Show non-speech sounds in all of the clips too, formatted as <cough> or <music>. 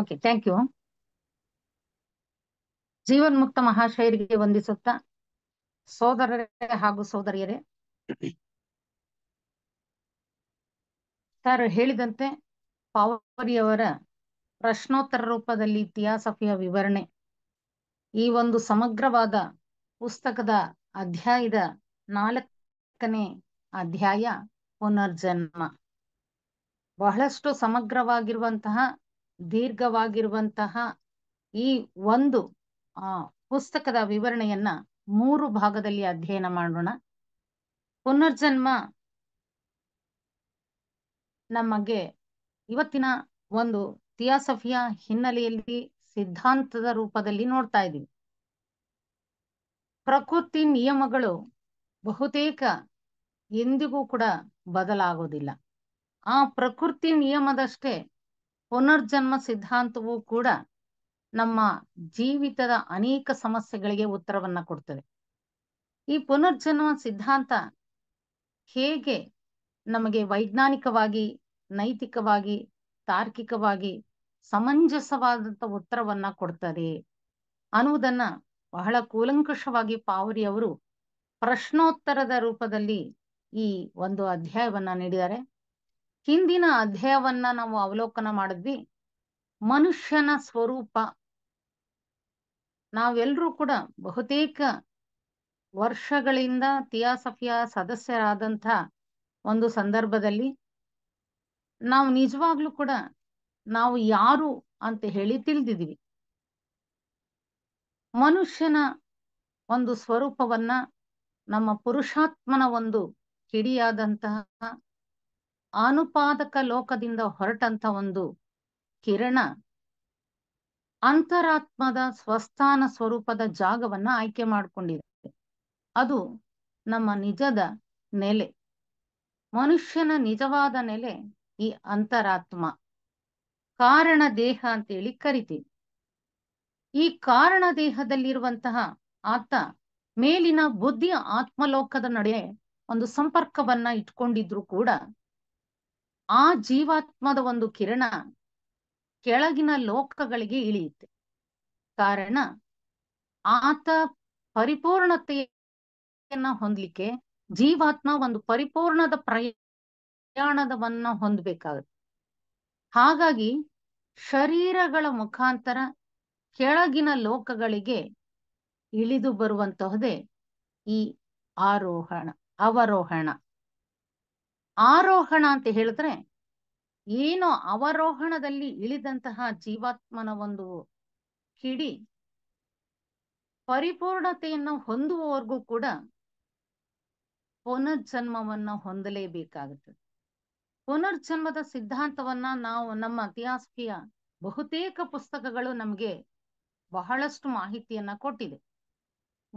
okay thank you ಜೀವನ್ಮುಕ್ತ ಮಹಾಶಯರಿಗೆ ವಂದಿಸುತ್ತ ಸೋದರರೇ ಹಾಗೂ ಸೋದರಿಯರೇ ಸರ್ ಹೇಳಿದಂತೆ ಪಾವರಿಯವರ ಪ್ರಶ್ನೋತ್ತರ ರೂಪದಲ್ಲಿ ಇತಿಹಾಸಫಿಯ ವಿವರಣೆ ಈ ಒಂದು ಸಮಗ್ರವಾದ ಪುಸ್ತಕದ ಅಧ್ಯಾಯದ ನಾಲ್ಕನೇ ಅಧ್ಯಾಯ ಪುನರ್ಜನ್ಮ ಬಹಳಷ್ಟು ಸಮಗ್ರವಾಗಿರುವಂತಹ ದೀರ್ಘವಾಗಿರುವಂತಹ ಈ ಒಂದು ಆ ಪುಸ್ತಕದ ವಿವರಣೆಯನ್ನ ಮೂರು ಭಾಗದಲ್ಲಿ ಅಧ್ಯಯನ ಮಾಡೋಣ ಪುನರ್ಜನ್ಮ ನಮಗೆ ಇವತ್ತಿನ ಒಂದು ಥಿಯಾಸಫಿಯ ಹಿನ್ನೆಲೆಯಲ್ಲಿ ಸಿದ್ಧಾಂತದ ರೂಪದಲ್ಲಿ ನೋಡ್ತಾ ಇದ್ದೀವಿ ಪ್ರಕೃತಿ ನಿಯಮಗಳು ಬಹುತೇಕ ಎಂದಿಗೂ ಕೂಡ ಬದಲಾಗೋದಿಲ್ಲ ಆ ಪ್ರಕೃತಿ ನಿಯಮದಷ್ಟೇ ಪುನರ್ಜನ್ಮ ಸಿದ್ಧಾಂತವು ಕೂಡ ನಮ್ಮ ಜೀವಿತದ ಅನೇಕ ಸಮಸ್ಯೆಗಳಿಗೆ ಉತ್ತರವನ್ನ ಕೊಡ್ತದೆ ಈ ಪುನರ್ಜನ್ಮ ಸಿದ್ಧಾಂತ ಹೇಗೆ ನಮಗೆ ವೈಜ್ಞಾನಿಕವಾಗಿ ನೈತಿಕವಾಗಿ ತಾರ್ಕಿಕವಾಗಿ ಸಮಂಜಸವಾದಂಥ ಉತ್ತರವನ್ನ ಕೊಡ್ತದೆ ಅನ್ನುವುದನ್ನ ಬಹಳ ಕೂಲಂಕುಷವಾಗಿ ಪಾವರಿ ಅವರು ಪ್ರಶ್ನೋತ್ತರದ ರೂಪದಲ್ಲಿ ಈ ಒಂದು ಅಧ್ಯಾಯವನ್ನ ನೀಡಿದ್ದಾರೆ ಹಿಂದಿನ ಅಧ್ಯಾಯವನ್ನ ನಾವು ಅವಲೋಕನ ಮಾಡಿದ್ವಿ ಮನುಷ್ಯನ ಸ್ವರೂಪ ನಾವೆಲ್ಲರೂ ಕೂಡ ಬಹುತೇಕ ವರ್ಷಗಳಿಂದ ತಿಯಾಸಫಿಯ ಸದಸ್ಯರಾದಂಥ ಒಂದು ಸಂದರ್ಭದಲ್ಲಿ ನಾವು ನಿಜವಾಗ್ಲೂ ಕೂಡ ನಾವು ಯಾರು ಅಂತ ಹೇಳಿ ತಿಳಿದಿದ್ವಿ ಮನುಷ್ಯನ ಒಂದು ಸ್ವರೂಪವನ್ನ ನಮ್ಮ ಪುರುಷಾತ್ಮನ ಒಂದು ಕಿಡಿಯಾದಂತಹ ಅನುಪಾದಕ ಲೋಕದಿಂದ ಹೊರಟಂತ ಒಂದು ಕಿರಣ ಅಂತರಾತ್ಮದ ಸ್ವಸ್ಥಾನ ಸ್ವರೂಪದ ಜಾಗವನ್ನ ಆಯ್ಕೆ ಮಾಡಿಕೊಂಡಿರುತ್ತೆ ಅದು ನಮ್ಮ ನಿಜದ ನೆಲೆ ಮನುಷ್ಯನ ನಿಜವಾದ ನೆಲೆ ಈ ಅಂತರಾತ್ಮ ಕಾರಣ ದೇಹ ಅಂತೇಳಿ ಕರಿತೀವಿ ಈ ಕಾರಣ ದೇಹದಲ್ಲಿರುವಂತಹ ಆತ ಮೇಲಿನ ಬುದ್ಧಿಯ ಆತ್ಮಲೋಕದ ನಡುವೆ ಒಂದು ಸಂಪರ್ಕವನ್ನ ಇಟ್ಕೊಂಡಿದ್ರು ಕೂಡ ಆ ಜೀವಾತ್ಮದ ಒಂದು ಕಿರಣ ಕೆಳಗಿನ ಲೋಕಗಳಿಗೆ ಇಳಿಯುತ್ತೆ ಕಾರಣ ಆತ ಪರಿಪೂರ್ಣತೆಯನ್ನ ಹೊಂದ್ಲಿಕ್ಕೆ ಜೀವಾತ್ಮ ಒಂದು ಪರಿಪೂರ್ಣದ ಪ್ರಯಾಣದವನ್ನ ಹೊಂದ್ಬೇಕಾಗತ್ತೆ ಹಾಗಾಗಿ ಶರೀರಗಳ ಮುಖಾಂತರ ಕೆಳಗಿನ ಲೋಕಗಳಿಗೆ ಇಳಿದು ಬರುವಂತಹದೇ ಈ ಆರೋಹಣ ಅವರೋಹಣ ಆರೋಹಣ ಅಂತ ಹೇಳಿದ್ರೆ ಏನೋ ಅವರೋಹಣದಲ್ಲಿ ಇಳಿದಂತಹ ಜೀವಾತ್ಮನ ಒಂದು ಕಿಡಿ ಪರಿಪೂರ್ಣತೆಯನ್ನು ಹೊಂದುವವರೆಗೂ ಕೂಡ ಪುನರ್ಜನ್ಮವನ್ನ ಹೊಂದಲೇಬೇಕಾಗುತ್ತದೆ ಪುನರ್ಜನ್ಮದ ಸಿದ್ಧಾಂತವನ್ನ ನಾವು ನಮ್ಮ ಇತಿಹಾಸಿಯ ಬಹುತೇಕ ಪುಸ್ತಕಗಳು ನಮಗೆ ಬಹಳಷ್ಟು ಮಾಹಿತಿಯನ್ನ ಕೊಟ್ಟಿದೆ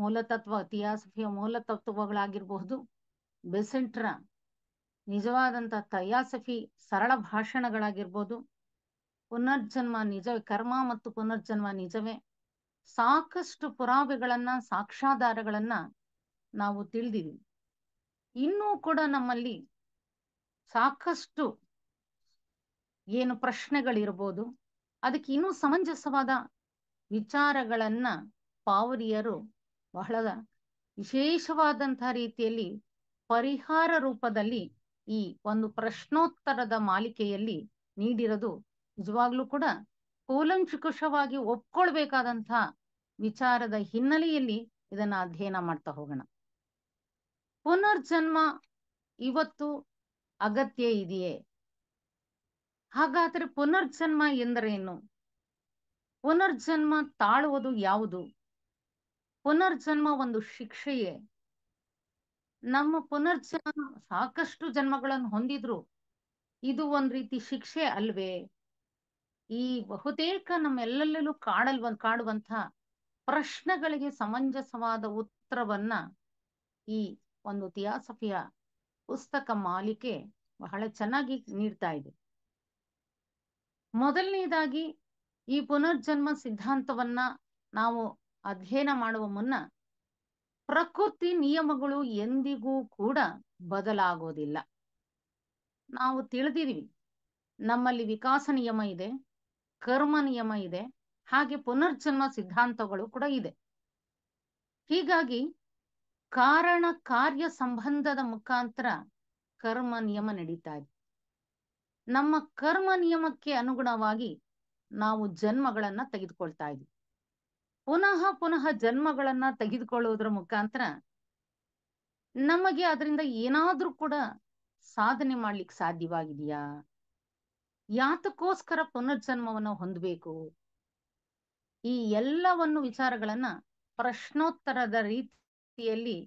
ಮೂಲತತ್ವ ಇತಿಹಾಸಿಯ ಮೂಲತತ್ವಗಳಾಗಿರಬಹುದು ಬೆಸೆಂಟ್ರ ನಿಜವಾದಂತ ತಯಾಸಫಿ ಸರಳ ಭಾಷಣಗಳಾಗಿರ್ಬೋದು ಪುನರ್ಜನ್ಮ ನಿಜವೇ ಕರ್ಮ ಮತ್ತು ಪುನರ್ಜನ್ಮ ನಿಜವೇ ಸಾಕಷ್ಟು ಪುರಾವೆಗಳನ್ನ ಸಾಕ್ಷಾಧಾರಗಳನ್ನ ನಾವು ತಿಳಿದಿವಿ ಇನ್ನೂ ಕೂಡ ನಮ್ಮಲ್ಲಿ ಸಾಕಷ್ಟು ಏನು ಪ್ರಶ್ನೆಗಳಿರ್ಬೋದು ಅದಕ್ಕೆ ಇನ್ನೂ ಸಮಂಜಸವಾದ ವಿಚಾರಗಳನ್ನ ಪಾವರಿಯರು ಬಹಳ ವಿಶೇಷವಾದಂತಹ ರೀತಿಯಲ್ಲಿ ಪರಿಹಾರ ರೂಪದಲ್ಲಿ ಈ ಒಂದು ಪ್ರಶ್ನೋತ್ತರದ ಮಾಲಿಕೆಯಲ್ಲಿ ನೀಡಿರೋದು ನಿಜವಾಗ್ಲೂ ಕೂಡ ಕೂಲಂಕುಷವಾಗಿ ಒಪ್ಕೊಳ್ಬೇಕಾದಂತಹ ವಿಚಾರದ ಹಿನ್ನೆಲೆಯಲ್ಲಿ ಇದನ್ನ ಅಧ್ಯಯನ ಮಾಡ್ತಾ ಹೋಗೋಣ ಪುನರ್ಜನ್ಮ ಇವತ್ತು ಅಗತ್ಯ ಇದೆಯೇ ಹಾಗಾದ್ರೆ ಪುನರ್ಜನ್ಮ ಎಂದರೇನು ಪುನರ್ಜನ್ಮ ತಾಳುವುದು ಯಾವುದು ಪುನರ್ಜನ್ಮ ಒಂದು ಶಿಕ್ಷೆಯೇ ನಮ್ಮ ಪುನರ್ಜನ್ಮ ಸಾಕಷ್ಟು ಜನ್ಮಗಳನ್ನು ಹೊಂದಿದ್ರು ಇದು ಒಂದ್ ರೀತಿ ಶಿಕ್ಷೆ ಅಲ್ವೇ ಈ ಬಹುತೇಕ ನಮ್ಮೆಲ್ಲೆಲ್ಲೂ ಕಾಡಲ್ವ ಕಾಡುವಂತ ಪ್ರಶ್ನೆಗಳಿಗೆ ಸಮಂಜಸವಾದ ಉತ್ತರವನ್ನ ಈ ಒಂದು ಥಿಯಾಸಫಿಯ ಪುಸ್ತಕ ಮಾಲಿಕೆ ಬಹಳ ಚೆನ್ನಾಗಿ ನೀಡ್ತಾ ಇದೆ ಮೊದಲನೇದಾಗಿ ಈ ಪುನರ್ಜನ್ಮ ಸಿದ್ಧಾಂತವನ್ನ ನಾವು ಅಧ್ಯಯನ ಮಾಡುವ ಮುನ್ನ ಪ್ರಕೃತಿ ನಿಯಮಗಳು ಎಂದಿಗೂ ಕೂಡ ಬದಲಾಗೋದಿಲ್ಲ ನಾವು ತಿಳಿದಿದೀವಿ ನಮ್ಮಲ್ಲಿ ವಿಕಾಸ ನಿಯಮ ಇದೆ ಕರ್ಮ ನಿಯಮ ಇದೆ ಹಾಗೆ ಪುನರ್ಜನ್ಮ ಸಿದ್ಧಾಂತಗಳು ಕೂಡ ಇದೆ ಹೀಗಾಗಿ ಕಾರಣ ಕಾರ್ಯ ಸಂಬಂಧದ ಮುಖಾಂತರ ಕರ್ಮ ನಿಯಮ ನಡೀತಾ ಇದೆ ನಮ್ಮ ಕರ್ಮ ನಿಯಮಕ್ಕೆ ಅನುಗುಣವಾಗಿ ನಾವು ಜನ್ಮಗಳನ್ನ ತೆಗೆದುಕೊಳ್ತಾ ಇದ್ವಿ ಪುನಃ ಪುನಃ ಜನ್ಮಗಳನ್ನ ತೆಗೆದುಕೊಳ್ಳುವುದರ ಮುಖಾಂತರ ನಮಗೆ ಅದರಿಂದ ಏನಾದ್ರೂ ಕೂಡ ಸಾಧನೆ ಮಾಡ್ಲಿಕ್ಕೆ ಸಾಧ್ಯವಾಗಿದೆಯಾ ಯಾತಕ್ಕೋಸ್ಕರ ಪುನರ್ಜನ್ಮವನ್ನು ಹೊಂದಬೇಕು ಈ ಎಲ್ಲವನ್ನು ವಿಚಾರಗಳನ್ನ ಪ್ರಶ್ನೋತ್ತರದ ರೀತಿಯಲ್ಲಿ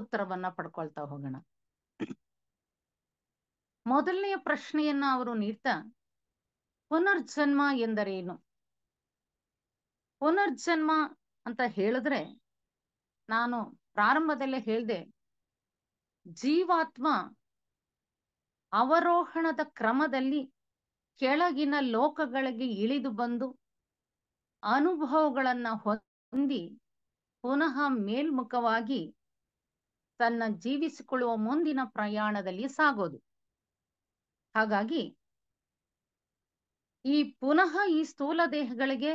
ಉತ್ತರವನ್ನ ಪಡ್ಕೊಳ್ತಾ ಹೋಗೋಣ ಮೊದಲನೆಯ ಪ್ರಶ್ನೆಯನ್ನ ಅವರು ನೀಡ್ತಾ ಪುನರ್ಜನ್ಮ ಎಂದರೇನು ಪುನರ್ಜನ್ಮ ಅಂತ ಹೇಳಿದ್ರೆ ನಾನು ಪ್ರಾರಂಭದಲ್ಲೇ ಹೇಳಿದೆ ಜೀವಾತ್ಮ ಅವರೋಹಣದ ಕ್ರಮದಲ್ಲಿ ಕೆಳಗಿನ ಲೋಕಗಳಿಗೆ ಇಳಿದು ಬಂದು ಅನುಭವಗಳನ್ನ ಹೊಂದಿ ಪುನಃ ಮೇಲ್ಮುಖವಾಗಿ ತನ್ನ ಜೀವಿಸಿಕೊಳ್ಳುವ ಮುಂದಿನ ಪ್ರಯಾಣದಲ್ಲಿ ಸಾಗೋದು ಹಾಗಾಗಿ ಈ ಪುನಃ ಈ ಸ್ಥೂಲ ದೇಹಗಳಿಗೆ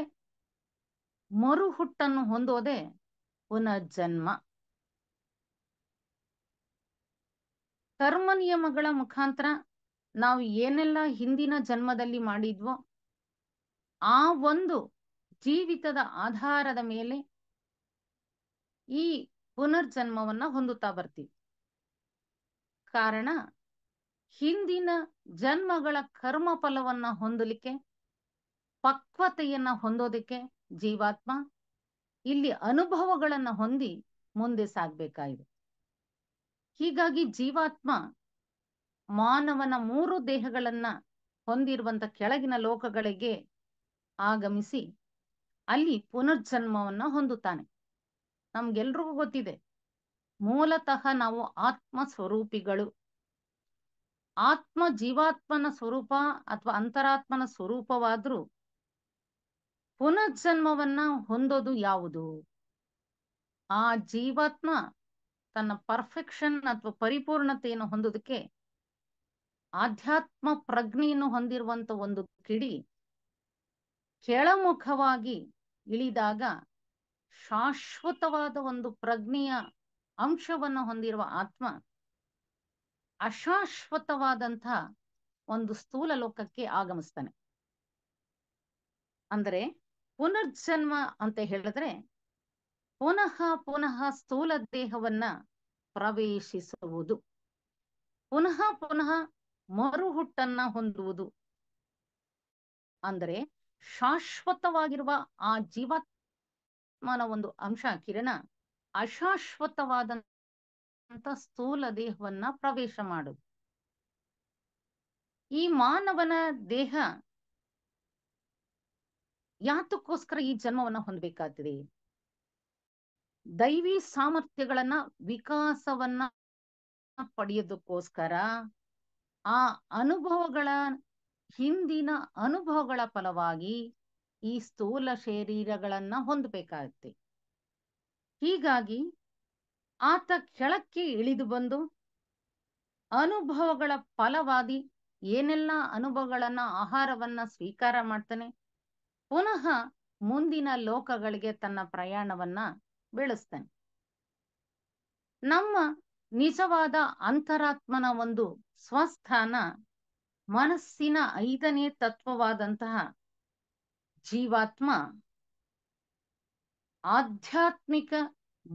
ಮರು ಹುಟ್ಟನ್ನು ಹೊಂದೋದೆ ಪುನರ್ಜನ್ಮ ಕರ್ಮ ನಿಯಮಗಳ ಮುಖಾಂತರ ನಾವು ಏನೆಲ್ಲ ಹಿಂದಿನ ಜನ್ಮದಲ್ಲಿ ಮಾಡಿದ್ವೋ ಆ ಒಂದು ಜೀವಿತದ ಆಧಾರದ ಮೇಲೆ ಈ ಪುನರ್ಜನ್ಮವನ್ನ ಹೊಂದುತ್ತಾ ಬರ್ತೀವಿ ಕಾರಣ ಹಿಂದಿನ ಜನ್ಮಗಳ ಕರ್ಮ ಫಲವನ್ನ ಹೊಂದಲಿಕ್ಕೆ ಪಕ್ವತೆಯನ್ನ ಹೊಂದೋದಕ್ಕೆ ಜೀವಾತ್ಮ ಇಲ್ಲಿ ಅನುಭವಗಳನ್ನ ಹೊಂದಿ ಮುಂದೆ ಸಾಗ್ಬೇಕಾಗಿದೆ ಹೀಗಾಗಿ ಜೀವಾತ್ಮ ಮಾನವನ ಮೂರು ದೇಹಗಳನ್ನ ಹೊಂದಿರುವಂತ ಕೆಳಗಿನ ಲೋಕಗಳಿಗೆ ಆಗಮಿಸಿ ಅಲ್ಲಿ ಪುನರ್ಜನ್ಮವನ್ನ ಹೊಂದುತ್ತಾನೆ ನಮ್ಗೆಲ್ರಿಗೂ ಗೊತ್ತಿದೆ ಮೂಲತಃ ನಾವು ಆತ್ಮ ಸ್ವರೂಪಿಗಳು ಆತ್ಮ ಜೀವಾತ್ಮನ ಸ್ವರೂಪ ಅಥವಾ ಅಂತರಾತ್ಮನ ಸ್ವರೂಪವಾದ್ರೂ ಪುನರ್ಜನ್ಮವನ್ನ ಹೊಂದೋದು ಯಾವುದು ಆ ಜೀವಾತ್ಮ ತನ್ನ ಪರ್ಫೆಕ್ಷನ್ ಅಥವಾ ಪರಿಪೂರ್ಣತೆಯನ್ನು ಹೊಂದೋದಕ್ಕೆ ಆಧ್ಯಾತ್ಮ ಪ್ರಜ್ಞೆಯನ್ನು ಹೊಂದಿರುವಂತ ಒಂದು ಕಿಡಿ ಕೆಳಮುಖವಾಗಿ ಇಳಿದಾಗ ಶಾಶ್ವತವಾದ ಒಂದು ಪ್ರಜ್ಞೆಯ ಅಂಶವನ್ನು ಹೊಂದಿರುವ ಆತ್ಮ ಅಶಾಶ್ವತವಾದಂಥ ಒಂದು ಸ್ಥೂಲ ಲೋಕಕ್ಕೆ ಆಗಮಿಸ್ತಾನೆ ಅಂದರೆ ಪುನರ್ಜನ್ಮ ಅಂತ ಹೇಳಿದ್ರೆ ಪುನಃ ಪುನಃ ಸ್ಥೂಲ ದೇಹವನ್ನ ಪ್ರವೇಶಿಸುವುದು ಪುನಃ ಪುನಃ ಮರುಹುಟ್ಟನ್ನ ಹೊಂದುವುದು ಅಂದ್ರೆ ಶಾಶ್ವತವಾಗಿರುವ ಆ ಜೀವಾತ್ಮನ ಒಂದು ಅಂಶ ಕಿರಣ ಅಶಾಶ್ವತವಾದ ಸ್ಥೂಲ ದೇಹವನ್ನ ಪ್ರವೇಶ ಮಾಡುದು ಈ ಮಾನವನ ದೇಹ ಯಾತಕ್ಕೋಸ್ಕರ ಈ ಜನ್ಮವನ್ನ ಹೊಂದ್ಬೇಕಾಗ್ತದೆ ದೈವಿ ಸಾಮರ್ಥ್ಯಗಳನ್ನ ವಿಕಾಸವನ್ನ ಪಡೆಯೋದಕ್ಕೋಸ್ಕರ ಆ ಅನುಭವಗಳ ಹಿಂದಿನ ಅನುಭವಗಳ ಫಲವಾಗಿ ಈ ಸ್ಥೂಲ ಶರೀರಗಳನ್ನ ಹೊಂದಬೇಕಾಗುತ್ತೆ ಹೀಗಾಗಿ ಆತ ಕೆಳಕ್ಕೆ ಇಳಿದು ಬಂದು ಅನುಭವಗಳ ಫಲವಾಗಿ ಏನೆಲ್ಲ ಅನುಭವಗಳನ್ನ ಆಹಾರವನ್ನ ಸ್ವೀಕಾರ ಮಾಡ್ತಾನೆ ಪುನಃ ಮುಂದಿನ ಲೋಕಗಳಿಗೆ ತನ್ನ ಪ್ರಯಾಣವನ್ನ ಬೆಳೆಸ್ತಾನೆ ನಮ್ಮ ನಿಜವಾದ ಅಂತರಾತ್ಮನ ಒಂದು ಸ್ವಸ್ಥಾನ ಮನಸ್ಸಿನ ಐದನೇ ತತ್ವವಾದಂತಹ ಜೀವಾತ್ಮ ಆಧ್ಯಾತ್ಮಿಕ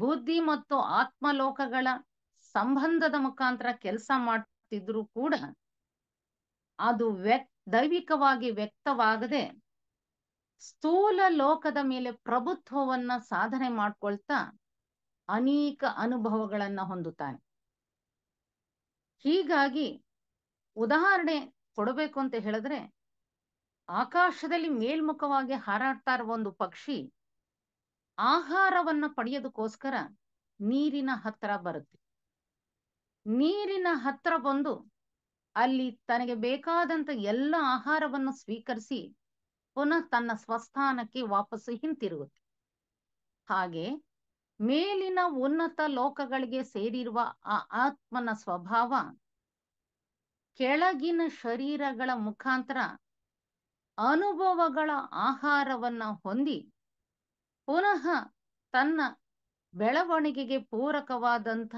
ಬುದ್ಧಿ ಮತ್ತು ಆತ್ಮಲೋಕಗಳ ಸಂಬಂಧದ ಮುಖಾಂತರ ಕೆಲಸ ಮಾಡ್ತಿದ್ರು ಕೂಡ ಅದು ವ್ಯಕ್ ದೈವಿಕವಾಗಿ ವ್ಯಕ್ತವಾಗದೆ ಸ್ಥೂಲ ಲೋಕದ ಮೇಲೆ ಪ್ರಭುತ್ವವನ್ನ ಸಾಧನೆ ಮಾಡ್ಕೊಳ್ತಾ ಅನೇಕ ಅನುಭವಗಳನ್ನ ಹೊಂದುತ್ತಾನೆ ಹೀಗಾಗಿ ಉದಾಹರಣೆ ಕೊಡಬೇಕು ಅಂತ ಹೇಳಿದ್ರೆ ಆಕಾಶದಲ್ಲಿ ಮೇಲ್ಮುಖವಾಗಿ ಹಾರಾಡ್ತಾ ಇರುವ ಒಂದು ಪಕ್ಷಿ ಆಹಾರವನ್ನ ಪಡೆಯೋದಕ್ಕೋಸ್ಕರ ನೀರಿನ ಹತ್ರ ಬರುತ್ತೆ ನೀರಿನ ಹತ್ರ ಬಂದು ಅಲ್ಲಿ ತನಗೆ ಬೇಕಾದಂತ ಎಲ್ಲ ಆಹಾರವನ್ನು ಸ್ವೀಕರಿಸಿ ಪುನಃ ತನ್ನ ಸ್ವಸ್ಥಾನಕ್ಕೆ ವಾಪಸ್ಸು ಹಿಂತಿರುಗುತ್ತೆ ಹಾಗೆ ಮೇಲಿನ ಉನ್ನತ ಲೋಕಗಳಿಗೆ ಸೇರಿರುವ ಆ ಆತ್ಮನ ಸ್ವಭಾವ ಕೆಳಗಿನ ಶರೀರಗಳ ಮುಖಾಂತರ ಅನುಭವಗಳ ಆಹಾರವನ್ನ ಹೊಂದಿ ಪುನಃ ತನ್ನ ಬೆಳವಣಿಗೆಗೆ ಪೂರಕವಾದಂಥ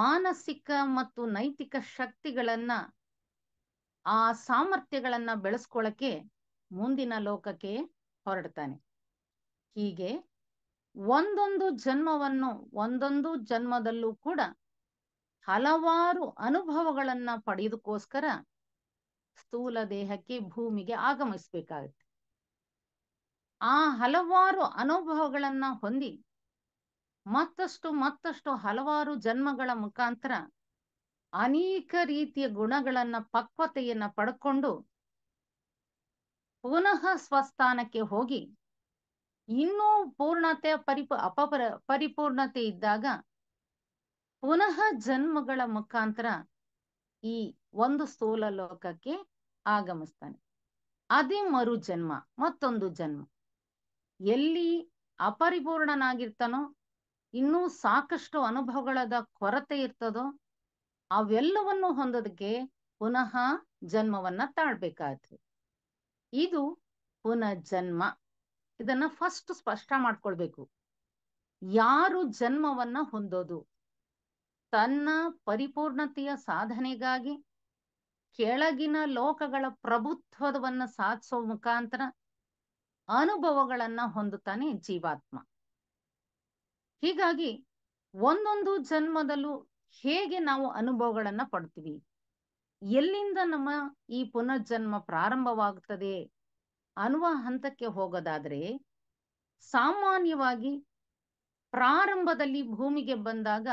ಮಾನಸಿಕ ಮತ್ತು ನೈತಿಕ ಶಕ್ತಿಗಳನ್ನ ಆ ಸಾಮರ್ಥ್ಯಗಳನ್ನ ಬೆಳೆಸ್ಕೊಳಕ್ಕೆ ಮುಂದಿನ ಲೋಕಕ್ಕೆ ಹೊರಡ್ತಾನೆ ಹೀಗೆ ಒಂದೊಂದು ಜನ್ಮವನ್ನು ಒಂದೊಂದು ಜನ್ಮದಲ್ಲೂ ಕೂಡ ಹಲವಾರು ಅನುಭವಗಳನ್ನ ಪಡೆಯೋದಕ್ಕೋಸ್ಕರ ಸ್ಥೂಲ ದೇಹಕ್ಕೆ ಭೂಮಿಗೆ ಆಗಮಿಸ್ಬೇಕಾಗತ್ತೆ ಆ ಹಲವಾರು ಅನುಭವಗಳನ್ನ ಹೊಂದಿ ಮತ್ತಷ್ಟು ಮತ್ತಷ್ಟು ಹಲವಾರು ಜನ್ಮಗಳ ಮುಖಾಂತರ ಅನೇಕ ರೀತಿಯ ಗುಣಗಳನ್ನ ಪಕ್ವತೆಯನ್ನ ಪಡ್ಕೊಂಡು ಪುನಃ ಸ್ವಸ್ಥಾನಕ್ಕೆ ಹೋಗಿ ಇನ್ನೂ ಪೂರ್ಣತೆ ಪರಿಪು ಅಪಪರ ಪರಿಪೂರ್ಣತೆ ಇದ್ದಾಗ ಪುನಃ ಜನ್ಮಗಳ ಮುಖಾಂತರ ಈ ಒಂದು ಸ್ಥೂಲ ಲೋಕಕ್ಕೆ ಆಗಮಿಸ್ತಾನೆ ಅದೇ ಮರು ಜನ್ಮ ಮತ್ತೊಂದು ಜನ್ಮ ಎಲ್ಲಿ ಅಪರಿಪೂರ್ಣನಾಗಿರ್ತಾನೋ ಇನ್ನೂ ಸಾಕಷ್ಟು ಅನುಭವಗಳದ ಕೊರತೆ ಇರ್ತದೋ ಅವೆಲ್ಲವನ್ನು ಹೊಂದೋದಕ್ಕೆ ಪುನಃ ಜನ್ಮವನ್ನ ತಾಳ್ಬೇಕಾಗ್ತದೆ ಇದು ಪುನರ್ಜನ್ಮ ಇದನ್ನ ಫಸ್ಟ್ ಸ್ಪಷ್ಟ ಮಾಡ್ಕೊಳ್ಬೇಕು ಯಾರು ಜನ್ಮವನ್ನ ಹೊಂದೋದು ತನ್ನ ಪರಿಪೂರ್ಣತೆಯ ಸಾಧನೆಗಾಗಿ ಕೆಳಗಿನ ಲೋಕಗಳ ಪ್ರಭುತ್ವವನ್ನ ಸಾಧಿಸೋ ಮುಖಾಂತರ ಅನುಭವಗಳನ್ನ ಹೊಂದುತ್ತಾನೆ ಜೀವಾತ್ಮ ಹೀಗಾಗಿ ಒಂದೊಂದು ಜನ್ಮದಲ್ಲೂ ಹೇಗೆ ನಾವು ಅನುಭವಗಳನ್ನ ಪಡ್ತೀವಿ ಎಲ್ಲಿಂದ ನಮ್ಮ ಈ ಪುನರ್ಜನ್ಮ ಪ್ರಾರಂಭವಾಗುತ್ತದೆ ಅನ್ನುವ ಹಂತಕ್ಕೆ ಹೋಗೋದಾದ್ರೆ ಸಾಮಾನ್ಯವಾಗಿ ಪ್ರಾರಂಭದಲ್ಲಿ ಭೂಮಿಗೆ ಬಂದಾಗ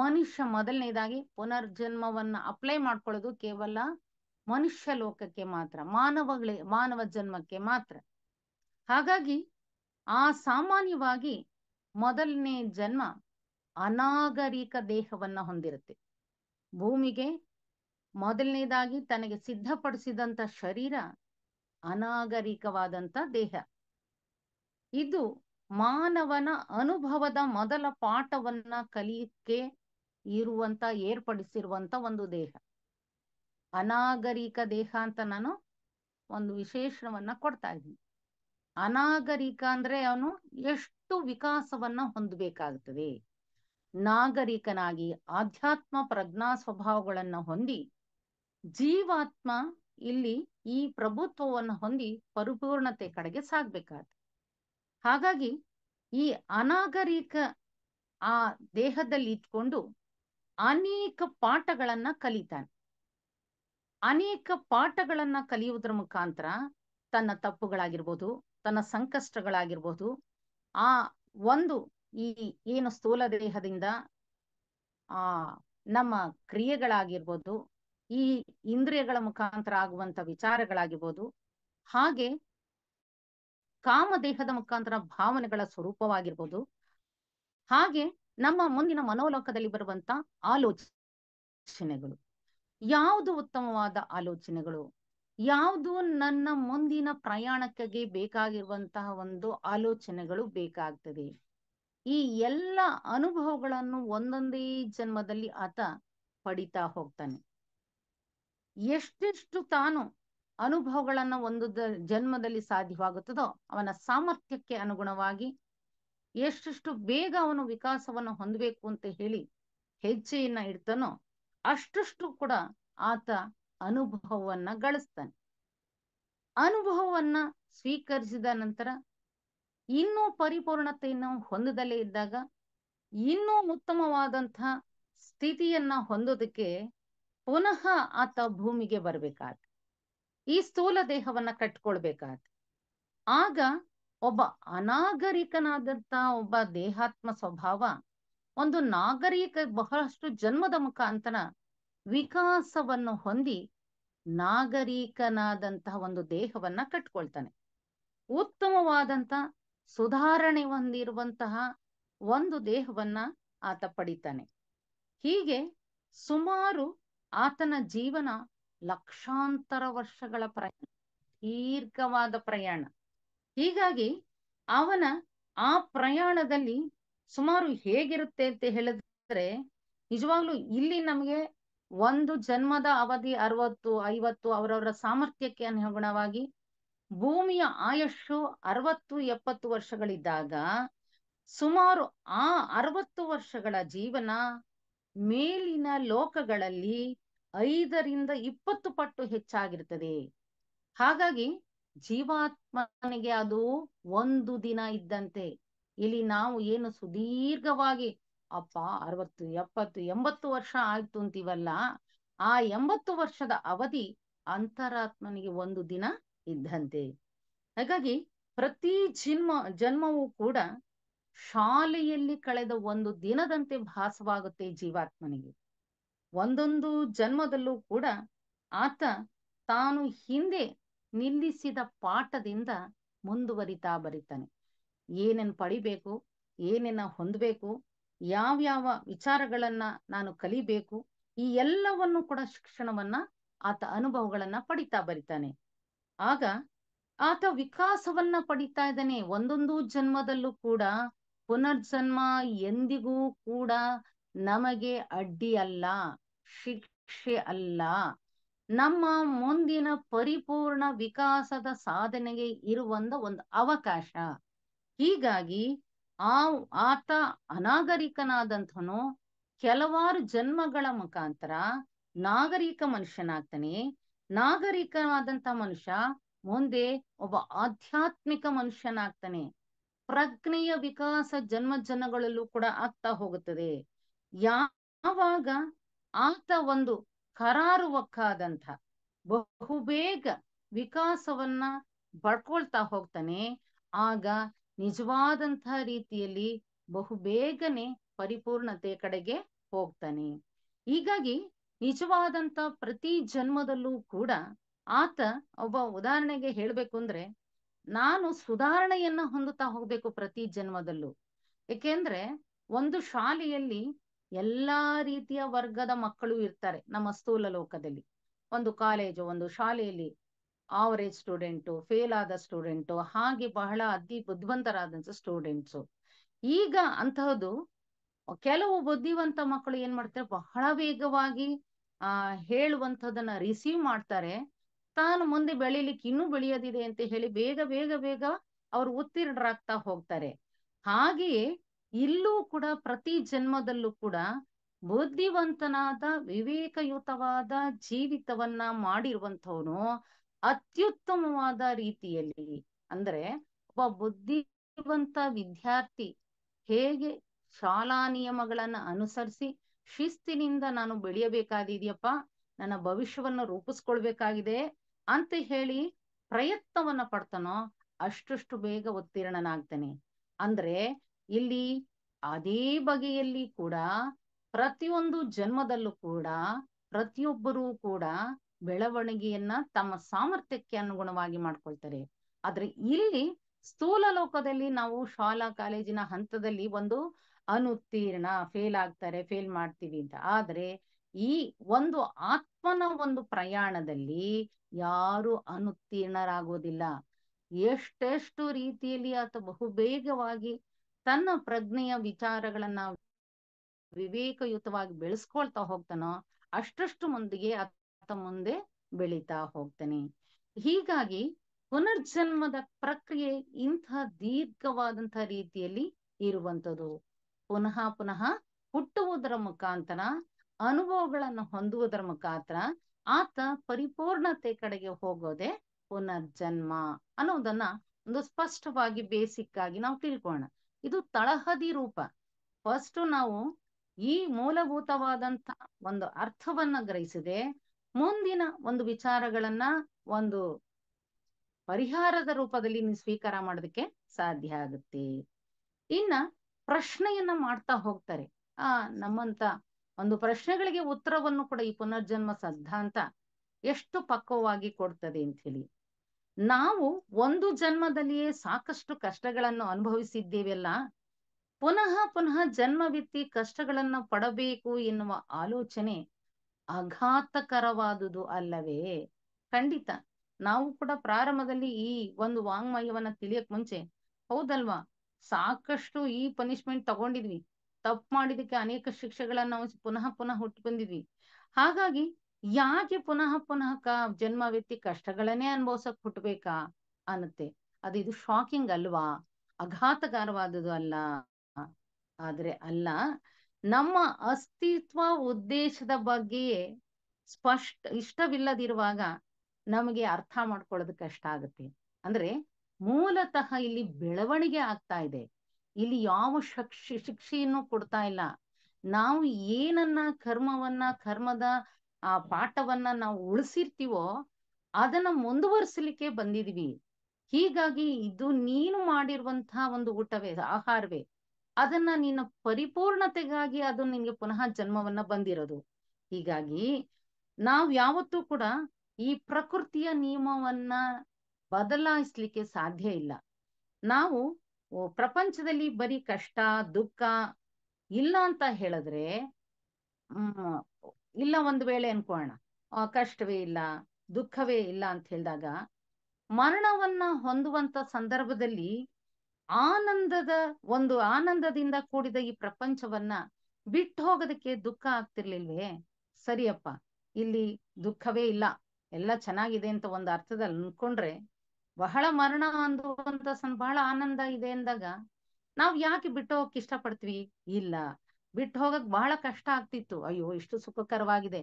ಮನುಷ್ಯ ಮೊದಲನೇದಾಗಿ ಪುನರ್ಜನ್ಮವನ್ನ ಅಪ್ಲೈ ಮಾಡ್ಕೊಳ್ಳೋದು ಕೇವಲ ಮನುಷ್ಯ ಲೋಕಕ್ಕೆ ಮಾತ್ರ ಮಾನವಗಳೇ ಮಾನವ ಜನ್ಮಕ್ಕೆ ಮಾತ್ರ ಹಾಗಾಗಿ ಆ ಸಾಮಾನ್ಯವಾಗಿ ಮೊದಲನೇ ಜನ್ಮ ಅನಾಗರಿಕ ದೇಹವನ್ನ ಹೊಂದಿರುತ್ತೆ ಭೂಮಿಗೆ ಮೊದಲನೇದಾಗಿ ತನಗೆ ಸಿದ್ಧಪಡಿಸಿದಂತ ಶರೀರ ಅನಾಗರಿಕವಾದಂತ ದೇಹ ಇದು ಮಾನವನ ಅನುಭವದ ಮೊದಲ ಪಾಠವನ್ನ ಕಲಿಯಕ್ಕೆ ಇರುವಂತ ಏರ್ಪಡಿಸಿರುವಂತ ಒಂದು ದೇಹ ಅನಾಗರಿಕ ದೇಹ ಅಂತ ನಾನು ಒಂದು ವಿಶೇಷವನ್ನ ಕೊಡ್ತಾ ಇದ್ದೀನಿ ಅನಾಗರಿಕ ಅಂದ್ರೆ ಅವನು ಎಷ್ಟು ವಿಕಾಸವನ್ನ ಹೊಂದಬೇಕಾಗ್ತದೆ ನಾಗರಿಕನಾಗಿ ಆಧ್ಯಾತ್ಮ ಪ್ರಜ್ಞಾ ಸ್ವಭಾವಗಳನ್ನ ಹೊಂದಿ ಜೀವಾತ್ಮ ಇಲ್ಲಿ ಈ ಪ್ರಭುತ್ವವನ್ನು ಹೊಂದಿ ಪರಿಪೂರ್ಣತೆ ಕಡೆಗೆ ಸಾಗ್ಬೇಕಾದ ಹಾಗಾಗಿ ಈ ಅನಾಗರಿಕ ಆ ದೇಹದಲ್ಲಿ ಇಟ್ಕೊಂಡು ಅನೇಕ ಪಾಠಗಳನ್ನ ಕಲಿತಾನೆ ಅನೇಕ ಪಾಠಗಳನ್ನ ಕಲಿಯುವುದರ ಮುಖಾಂತರ ತನ್ನ ತಪ್ಪುಗಳಾಗಿರ್ಬೋದು ತನ್ನ ಸಂಕಷ್ಟಗಳಾಗಿರ್ಬೋದು ಆ ಒಂದು ಈ ಏನು ಸ್ಥೂಲ ದೇಹದಿಂದ ಆ ನಮ್ಮ ಕ್ರಿಯೆಗಳಾಗಿರ್ಬೋದು ಈ ಇಂದ್ರಿಯಗಳ ಮುಖಾಂತರ ಆಗುವಂತ ವಿಚಾರಗಳಾಗಿರ್ಬೋದು ಹಾಗೆ ಕಾಮದೇಹದ ಮುಖಾಂತರ ಭಾವನೆಗಳ ಸ್ವರೂಪವಾಗಿರ್ಬೋದು ಹಾಗೆ ನಮ್ಮ ಮುಂದಿನ ಮನೋಲೋಕದಲ್ಲಿ ಬರುವಂತ ಆಲೋಚನೆಗಳು ಯಾವುದು ಉತ್ತಮವಾದ ಆಲೋಚನೆಗಳು ಯಾವುದು ನನ್ನ ಮುಂದಿನ ಪ್ರಯಾಣಕ್ಕೆ ಬೇಕಾಗಿರುವಂತಹ ಒಂದು ಆಲೋಚನೆಗಳು ಬೇಕಾಗ್ತದೆ ಈ ಎಲ್ಲ ಅನುಭವಗಳನ್ನು ಒಂದೊಂದೇ ಜನ್ಮದಲ್ಲಿ ಆತ ಪಡಿತಾ ಹೋಗ್ತಾನೆ ಎಷ್ಟೆಷ್ಟು ತಾನು ಅನುಭವಗಳನ್ನ ಒಂದು ಜನ್ಮದಲ್ಲಿ ಸಾಧ್ಯವಾಗುತ್ತದೋ ಅವನ ಸಾಮರ್ಥ್ಯಕ್ಕೆ ಅನುಗುಣವಾಗಿ ಎಷ್ಟೆಷ್ಟು ಬೇಗ ಅವನು ವಿಕಾಸವನ್ನು ಹೊಂದಬೇಕು ಅಂತ ಹೇಳಿ ಹೆಜ್ಜೆಯನ್ನ ಇಡ್ತಾನೋ ಅಷ್ಟಷ್ಟು ಕೂಡ ಆತ ಅನುಭವವನ್ನ ಗಳಿಸ್ತಾನೆ ಅನುಭವವನ್ನ ಸ್ವೀಕರಿಸಿದ ನಂತರ ಇನ್ನೂ ಪರಿಪೂರ್ಣತೆಯನ್ನು ಹೊಂದದಲ್ಲೇ ಇದ್ದಾಗ ಇನ್ನೂ ಉತ್ತಮವಾದಂತಹ ಸ್ಥಿತಿಯನ್ನ ಹೊಂದೋದಕ್ಕೆ ಪುನಃ ಆತ ಭೂಮಿಗೆ ಬರಬೇಕಾದ ಈ ಸ್ಥೂಲ ದೇಹವನ್ನ ಕಟ್ಕೊಳ್ಬೇಕಾದ ಆಗ ಒಬ್ಬ ಅನಾಗರಿಕನಾದಂತ ಒಬ್ಬ ದೇಹಾತ್ಮ ಸ್ವಭಾವ ಒಂದು ನಾಗರಿಕ ಬಹಳಷ್ಟು ಜನ್ಮದ ಮುಖಾಂತರ ವಿಕಾಸವನ್ನು ಹೊಂದಿ ನಾಗರಿಕನಾದಂತಹ ಒಂದು ದೇಹವನ್ನ ಕಟ್ಕೊಳ್ತಾನೆ ಉತ್ತಮವಾದಂತ ಸುಧಾರಣೆ ಹೊಂದಿರುವಂತಹ ಒಂದು ದೇಹವನ್ನ ಆತ ಪಡಿತಾನೆ ಹೀಗೆ ಸುಮಾರು ಆತನ ಜೀವನ ಲಕ್ಷಾಂತರ ವರ್ಷಗಳ ಪ್ರಯಾಣ ದೀರ್ಘವಾದ ಪ್ರಯಾಣ ಹೀಗಾಗಿ ಅವನ ಆ ಪ್ರಯಾಣದಲ್ಲಿ ಸುಮಾರು ಹೇಗಿರುತ್ತೆ ಅಂತ ಹೇಳಿದ್ರೆ ನಿಜವಾಗ್ಲೂ ಇಲ್ಲಿ ನಮ್ಗೆ ಒಂದು ಜನ್ಮದ ಅವಧಿ ಅರವತ್ತು ಐವತ್ತು ಅವರವರ ಸಾಮರ್ಥ್ಯಕ್ಕೆ ಅನುಗುಣವಾಗಿ ಭೂಮಿಯ ಆಯಸ್ಸು ಅರವತ್ತು ಎಪ್ಪತ್ತು ವರ್ಷಗಳಿದ್ದಾಗ ಸುಮಾರು ಆ ಅರವತ್ತು ವರ್ಷಗಳ ಜೀವನ ಮೇಲಿನ ಲೋಕಗಳಲ್ಲಿ ಐದರಿಂದ ಇಪ್ಪತ್ತು ಪಟ್ಟು ಹೆಚ್ಚಾಗಿರ್ತದೆ ಹಾಗಾಗಿ ಜೀವಾತ್ಮನಿಗೆ ಅದು ಒಂದು ದಿನ ಇದ್ದಂತೆ ಇಲ್ಲಿ ನಾವು ಏನು ಸುದೀರ್ಘವಾಗಿ ಅಪ್ಪ ಅರವತ್ತು ಎಪ್ಪತ್ತು ಎಂಬತ್ತು ವರ್ಷ ಆಯ್ತು ಅಂತೀವಲ್ಲ ಆ ಎಂಬತ್ತು ವರ್ಷದ ಅವಧಿ ಅಂತರಾತ್ಮನಿಗೆ ಒಂದು ದಿನ ಇದ್ದಂತೆ ಹಾಗಾಗಿ ಪ್ರತಿ ಜನ್ಮ ಜನ್ಮವೂ ಕೂಡ ಶಾಲೆಯಲ್ಲಿ ಕಳೆದ ಒಂದು ದಿನದಂತೆ ಭಾಸವಾಗುತ್ತೆ ಜೀವಾತ್ಮನಿಗೆ ಒಂದೊಂದು ಜನ್ಮದಲ್ಲೂ ಕೂಡ ಆತ ತಾನು ಹಿಂದೆ ನಿಲ್ಲಿಸಿದ ಪಾಠದಿಂದ ಮುಂದುವರಿತಾ ಬರಿತಾನೆ ಏನೇನ್ ಪಡಿಬೇಕು ಏನೇನ ಹೊಂದಬೇಕು ಯಾವ್ಯಾವ ವಿಚಾರಗಳನ್ನ ನಾನು ಕಲಿಬೇಕು ಈ ಎಲ್ಲವನ್ನು ಕೂಡ ಶಿಕ್ಷಣವನ್ನ ಆತ ಅನುಭವಗಳನ್ನ ಪಡಿತಾ ಬರಿತಾನೆ ಆಗ ಆತ ವಿಕಾಸವನ್ನ ಪಡಿತಾ ಇದ್ದಾನೆ ಒಂದೊಂದು ಜನ್ಮದಲ್ಲೂ ಕೂಡ ಪುನರ್ಜನ್ಮ ಎಂದಿಗೂ ಕೂಡ ನಮಗೆ ಅಡ್ಡಿ ಅಲ್ಲ ಶಿಕ್ಷೆ ಅಲ್ಲ ನಮ್ಮ ಮುಂದಿನ ಪರಿಪೂರ್ಣ ವಿಕಾಸದ ಸಾಧನೆಗೆ ಇರುವಂತ ಒಂದು ಅವಕಾಶ ಹೀಗಾಗಿ ಆ ಆತ ಅನಾಗರಿಕನಾದಂಥನು ಕೆಲವಾರು ಜನ್ಮಗಳ ಮುಖಾಂತರ ನಾಗರಿಕ ಮನುಷ್ಯನಾಗ್ತಾನೆ ನಾಗರಿಕನಾದಂತ ಮನುಷ್ಯ ಮುಂದೆ ಒಬ್ಬ ಆಧ್ಯಾತ್ಮಿಕ ಮನುಷ್ಯನಾಗ್ತಾನೆ ಪ್ರಜ್ಞೆಯ ವಿಕಾಸ ಜನ್ಮ ಜನಗಳಲ್ಲೂ ಕೂಡ ಆಗ್ತಾ ಹೋಗುತ್ತದೆ ಯಾವಾಗ ಆತ ಒಂದು ಕರಾರುವಕ್ಕಾದಂಥ ಬಹುಬೇಗ ವಿಕಾಸವನ್ನ ಬಡ್ಕೊಳ್ತಾ ಹೋಗ್ತಾನೆ ಆಗ ನಿಜವಾದಂಥ ರೀತಿಯಲ್ಲಿ ಬಹುಬೇಗನೆ ಪರಿಪೂರ್ಣತೆ ಕಡೆಗೆ ಹೋಗ್ತಾನೆ ಹೀಗಾಗಿ ನಿಜವಾದಂತ ಪ್ರತಿ ಜನ್ಮದಲ್ಲೂ ಕೂಡ ಆತ ಒಬ್ಬ ಉದಾಹರಣೆಗೆ ಹೇಳ್ಬೇಕು ಅಂದ್ರೆ ನಾನು ಸುಧಾರಣೆಯನ್ನ ಹೊಂದುತ್ತಾ ಹೋಗ್ಬೇಕು ಪ್ರತಿ ಜನ್ಮದಲ್ಲೂ ಏಕೆಂದ್ರೆ ಒಂದು ಶಾಲೆಯಲ್ಲಿ ಎಲ್ಲಾ ರೀತಿಯ ವರ್ಗದ ಮಕ್ಕಳು ಇರ್ತಾರೆ ನಮ್ಮ ಸ್ಥೂಲ ಲೋಕದಲ್ಲಿ ಒಂದು ಕಾಲೇಜು ಒಂದು ಶಾಲೆಯಲ್ಲಿ ಆವರೇಜ್ ಸ್ಟೂಡೆಂಟು ಫೇಲ್ ಆದ ಸ್ಟೂಡೆಂಟು ಹಾಗೆ ಬಹಳ ಅತಿ ಬುದ್ಧಿವಂತರಾದಂತ ಸ್ಟೂಡೆಂಟ್ಸು ಈಗ ಅಂತಹದ್ದು ಕೆಲವು ಬುದ್ಧಿವಂತ ಮಕ್ಕಳು ಏನ್ ಮಾಡ್ತಾರೆ ಬಹಳ ವೇಗವಾಗಿ ಆ ಹೇಳುವಂಥದನ್ನ ರಿಸೀವ್ ಮಾಡ್ತಾರೆ ತಾನು ಮುಂದೆ ಬೆಳಿಲಿಕ್ಕೆ ಇನ್ನೂ ಬೆಳೆಯೋದಿದೆ ಅಂತ ಹೇಳಿ ಬೇಗ ಬೇಗ ಬೇಗ ಅವರು ಉತ್ತೀರ್ಣರಾಗ್ತಾ ಹೋಗ್ತಾರೆ ಹಾಗೆಯೇ ಇಲ್ಲೂ ಕೂಡ ಪ್ರತಿ ಜನ್ಮದಲ್ಲೂ ಕೂಡ ಬುದ್ಧಿವಂತನಾದ ವಿವೇಕಯುತವಾದ ಜೀವಿತವನ್ನ ಮಾಡಿರುವಂತವನು ಅತ್ಯುತ್ತಮವಾದ ರೀತಿಯಲ್ಲಿ ಅಂದ್ರೆ ಒಬ್ಬ ಬುದ್ಧಿವಂತ ವಿದ್ಯಾರ್ಥಿ ಹೇಗೆ ಶಾಲಾ ನಿಯಮಗಳನ್ನ ಅನುಸರಿಸಿ ಶಿಸ್ತಿನಿಂದ ನಾನು ಬೆಳೆಯಬೇಕಾದಿದ್ಯಪ್ಪ ನನ್ನ ಭವಿಷ್ಯವನ್ನು ರೂಪಿಸ್ಕೊಳ್ಬೇಕಾಗಿದೆ ಅಂತ ಹೇಳಿ ಪ್ರಯತ್ನವನ್ನ ಪಡ್ತಾನೋ ಅಷ್ಟಷ್ಟು ಬೇಗ ಉತ್ತೀರ್ಣನಾಗ್ತಾನೆ ಅಂದ್ರೆ ಇಲ್ಲಿ ಅದೇ ಬಗೆಯಲ್ಲಿ ಕೂಡ ಪ್ರತಿಯೊಂದು ಜನ್ಮದಲ್ಲೂ ಕೂಡ ಪ್ರತಿಯೊಬ್ಬರೂ ಕೂಡ ಬೆಳವಣಿಗೆಯನ್ನ ತಮ್ಮ ಸಾಮರ್ಥ್ಯಕ್ಕೆ ಅನುಗುಣವಾಗಿ ಮಾಡ್ಕೊಳ್ತಾರೆ ಆದ್ರೆ ಇಲ್ಲಿ ಸ್ಥೂಲ ಲೋಕದಲ್ಲಿ ನಾವು ಶಾಲಾ ಕಾಲೇಜಿನ ಹಂತದಲ್ಲಿ ಒಂದು ಅನುತ್ತೀರ್ಣ ಫೇಲ್ ಆಗ್ತಾರೆ ಫೇಲ್ ಮಾಡ್ತೀವಿ ಅಂತ ಆದ್ರೆ ಈ ಒಂದು ಆತ್ಮನ ಒಂದು ಪ್ರಯಾಣದಲ್ಲಿ ಯಾರು ಅನುತ್ತೀರ್ಣರಾಗೋದಿಲ್ಲ ಎಷ್ಟೆಷ್ಟು ರೀತಿಯಲ್ಲಿ ಆತ ಬಹುಬೇಗವಾಗಿ ತನ್ನ ಪ್ರಜ್ಞೆಯ ವಿಚಾರಗಳನ್ನ ವಿವೇಕಯುತವಾಗಿ ಬೆಳೆಸ್ಕೊಳ್ತಾ ಹೋಗ್ತಾನೋ ಅಷ್ಟಷ್ಟು ಮುಂದಿಗೆ ಆತ ಮುಂದೆ ಬೆಳೀತಾ ಹೋಗ್ತಾನೆ ಹೀಗಾಗಿ ಪುನರ್ಜನ್ಮದ ಪ್ರಕ್ರಿಯೆ ಇಂಥ ದೀರ್ಘವಾದಂತಹ ರೀತಿಯಲ್ಲಿ ಇರುವಂಥದ್ದು ಪುನಃ ಪುನಃ ಹುಟ್ಟುವುದರ ಮುಖಾಂತರ ಅನುಭವಗಳನ್ನು ಹೊಂದುವುದರ ಮುಖಾಂತರ ಆತ ಪರಿಪೂರ್ಣತೆ ಕಡೆಗೆ ಹೋಗೋದೆ ಪುನರ್ಜನ್ಮ ಅನ್ನೋದನ್ನ ಒಂದು ಸ್ಪಷ್ಟವಾಗಿ ಬೇಸಿಕ್ ಆಗಿ ನಾವು ತಿಳ್ಕೋಣ ಇದು ತಳಹದಿ ರೂಪ ಫಸ್ಟ್ ನಾವು ಈ ಮೂಲಭೂತವಾದಂತ ಒಂದು ಅರ್ಥವನ್ನ ಗ್ರಹಿಸಿದೆ ಮುಂದಿನ ಒಂದು ವಿಚಾರಗಳನ್ನ ಒಂದು ಪರಿಹಾರದ ರೂಪದಲ್ಲಿ ನೀವು ಸ್ವೀಕಾರ ಮಾಡೋದಕ್ಕೆ ಸಾಧ್ಯ ಆಗುತ್ತೆ ಇನ್ನ ಪ್ರಶ್ನೆಯನ್ನ ಮಾಡ್ತಾ ಹೋಗ್ತಾರೆ ಆ ನಮ್ಮಂತ ಒಂದು ಪ್ರಶ್ನೆಗಳಿಗೆ ಉತ್ತರವನ್ನು ಕೂಡ ಈ ಪುನರ್ಜನ್ಮ ಸಿದ್ಧಾಂತ ಎಷ್ಟು ಪಕ್ವವಾಗಿ ಕೊಡ್ತದೆ ಅಂತ ಹೇಳಿ ನಾವು ಒಂದು ಜನ್ಮದಲ್ಲಿಯೇ ಸಾಕಷ್ಟು ಕಷ್ಟಗಳನ್ನು ಅನುಭವಿಸಿದ್ದೇವೆಲ್ಲ ಪುನಃ ಪುನಃ ಜನ್ಮವಿತ್ತಿ ಕಷ್ಟಗಳನ್ನ ಪಡಬೇಕು ಎನ್ನುವ ಆಲೋಚನೆ ಅಘಾತಕರವಾದುದು ಅಲ್ಲವೇ ಖಂಡಿತ ನಾವು ಕೂಡ ಪ್ರಾರಂಭದಲ್ಲಿ ಈ ಒಂದು ವಾಂಗ್ಮಯವನ್ನ ತಿಳಿಯಕ್ ಮುಂಚೆ ಹೌದಲ್ವಾ ಸಾಕಷ್ಟು ಈ ಪನಿಷ್ಮೆಂಟ್ ತಗೊಂಡಿದ್ವಿ ತಪ್ಪು ಮಾಡಿದಕ್ಕೆ ಅನೇಕ ಶಿಕ್ಷೆಗಳನ್ನ ನಾವು ಪುನಃ ಪುನಃ ಹುಟ್ಟು ಬಂದಿದ್ವಿ ಹಾಗಾಗಿ ಯಾಕೆ ಪುನಃ ಪುನಃ ಕ ವ್ಯಕ್ತಿ ಕಷ್ಟಗಳನ್ನೇ ಅನುಭವಿಸಕ್ ಹುಟ್ಟಬೇಕಾ ಅನ್ನತ್ತೆ ಅದು ಇದು ಶಾಕಿಂಗ್ ಅಲ್ವಾ ಅಘಾತಕಾರವಾದದ್ದು ಅಲ್ಲ ಆದ್ರೆ ಅಲ್ಲ ನಮ್ಮ ಅಸ್ತಿತ್ವ ಉದ್ದೇಶದ ಬಗ್ಗೆಯೇ ಸ್ಪಷ್ಟ ಇಷ್ಟವಿಲ್ಲದಿರುವಾಗ ನಮಗೆ ಅರ್ಥ ಮಾಡ್ಕೊಳ್ಳೋದು ಕಷ್ಟ ಆಗುತ್ತೆ ಅಂದ್ರೆ ಮೂಲತಃ ಇಲ್ಲಿ ಬೆಳವಣಿಗೆ ಆಗ್ತಾ ಇದೆ ಇಲ್ಲಿ ಯಾವ ಶಕ್ಷಿ ಶಿಕ್ಷೆಯನ್ನು ಕೊಡ್ತಾ ಇಲ್ಲ ನಾವು ಏನನ್ನ ಕರ್ಮವನ್ನ ಕರ್ಮದ ಆ ಪಾಠವನ್ನ ನಾವು ಉಳಿಸಿರ್ತೀವೋ ಅದನ್ನ ಮುಂದುವರಿಸಲಿಕ್ಕೆ ಬಂದಿದ್ವಿ ಹೀಗಾಗಿ ಇದು ನೀನು ಮಾಡಿರುವಂತಹ ಒಂದು ಊಟವೇ ಆಹಾರವೇ ಅದನ್ನ ನಿನ್ನ ಪರಿಪೂರ್ಣತೆಗಾಗಿ ಅದು ನಿನ್ಗೆ ಪುನಃ ಜನ್ಮವನ್ನ ಬಂದಿರೋದು ಹೀಗಾಗಿ ನಾವು ಯಾವತ್ತೂ ಕೂಡ ಈ ಪ್ರಕೃತಿಯ ನಿಯಮವನ್ನ ಬದಲಾಯಿಸ್ಲಿಕ್ಕೆ ಸಾಧ್ಯ ಇಲ್ಲ ನಾವು ಪ್ರಪಂಚದಲ್ಲಿ ಬರೀ ಕಷ್ಟ ದುಃಖ ಇಲ್ಲ ಅಂತ ಹೇಳಿದ್ರೆ ಇಲ್ಲ ಒಂದು ವೇಳೆ ಅನ್ಕೋಣ ಕಷ್ಟವೇ ಇಲ್ಲ ದುಃಖವೇ ಇಲ್ಲ ಅಂತ ಹೇಳಿದಾಗ ಮರಣವನ್ನ ಹೊಂದುವಂತ ಸಂದರ್ಭದಲ್ಲಿ ಆನಂದದ ಒಂದು ಆನಂದದಿಂದ ಕೂಡಿದ ಈ ಪ್ರಪಂಚವನ್ನ ಬಿಟ್ಟು ಹೋಗೋದಕ್ಕೆ ದುಃಖ ಆಗ್ತಿರ್ಲಿಲ್ವೇ ಸರಿಯಪ್ಪ ಇಲ್ಲಿ ದುಃಖವೇ ಇಲ್ಲ ಎಲ್ಲ ಚೆನ್ನಾಗಿದೆ ಅಂತ ಒಂದು ಅರ್ಥದಲ್ಲಿ ಅನ್ಕೊಂಡ್ರೆ ಬಹಳ ಮರಣ ಅನ್ನುವಂತ ಬಹಳ ಆನಂದ ಇದೆ ಅಂದಾಗ ನಾವ್ ಯಾಕೆ ಬಿಟ್ಟು ಹೋಗಕ್ ಇಷ್ಟ ಪಡ್ತೀವಿ ಇಲ್ಲ ಬಿಟ್ಟು ಹೋಗಕ್ ಬಹಳ ಕಷ್ಟ ಆಗ್ತಿತ್ತು ಅಯ್ಯೋ ಇಷ್ಟು ಸುಖಕರವಾಗಿದೆ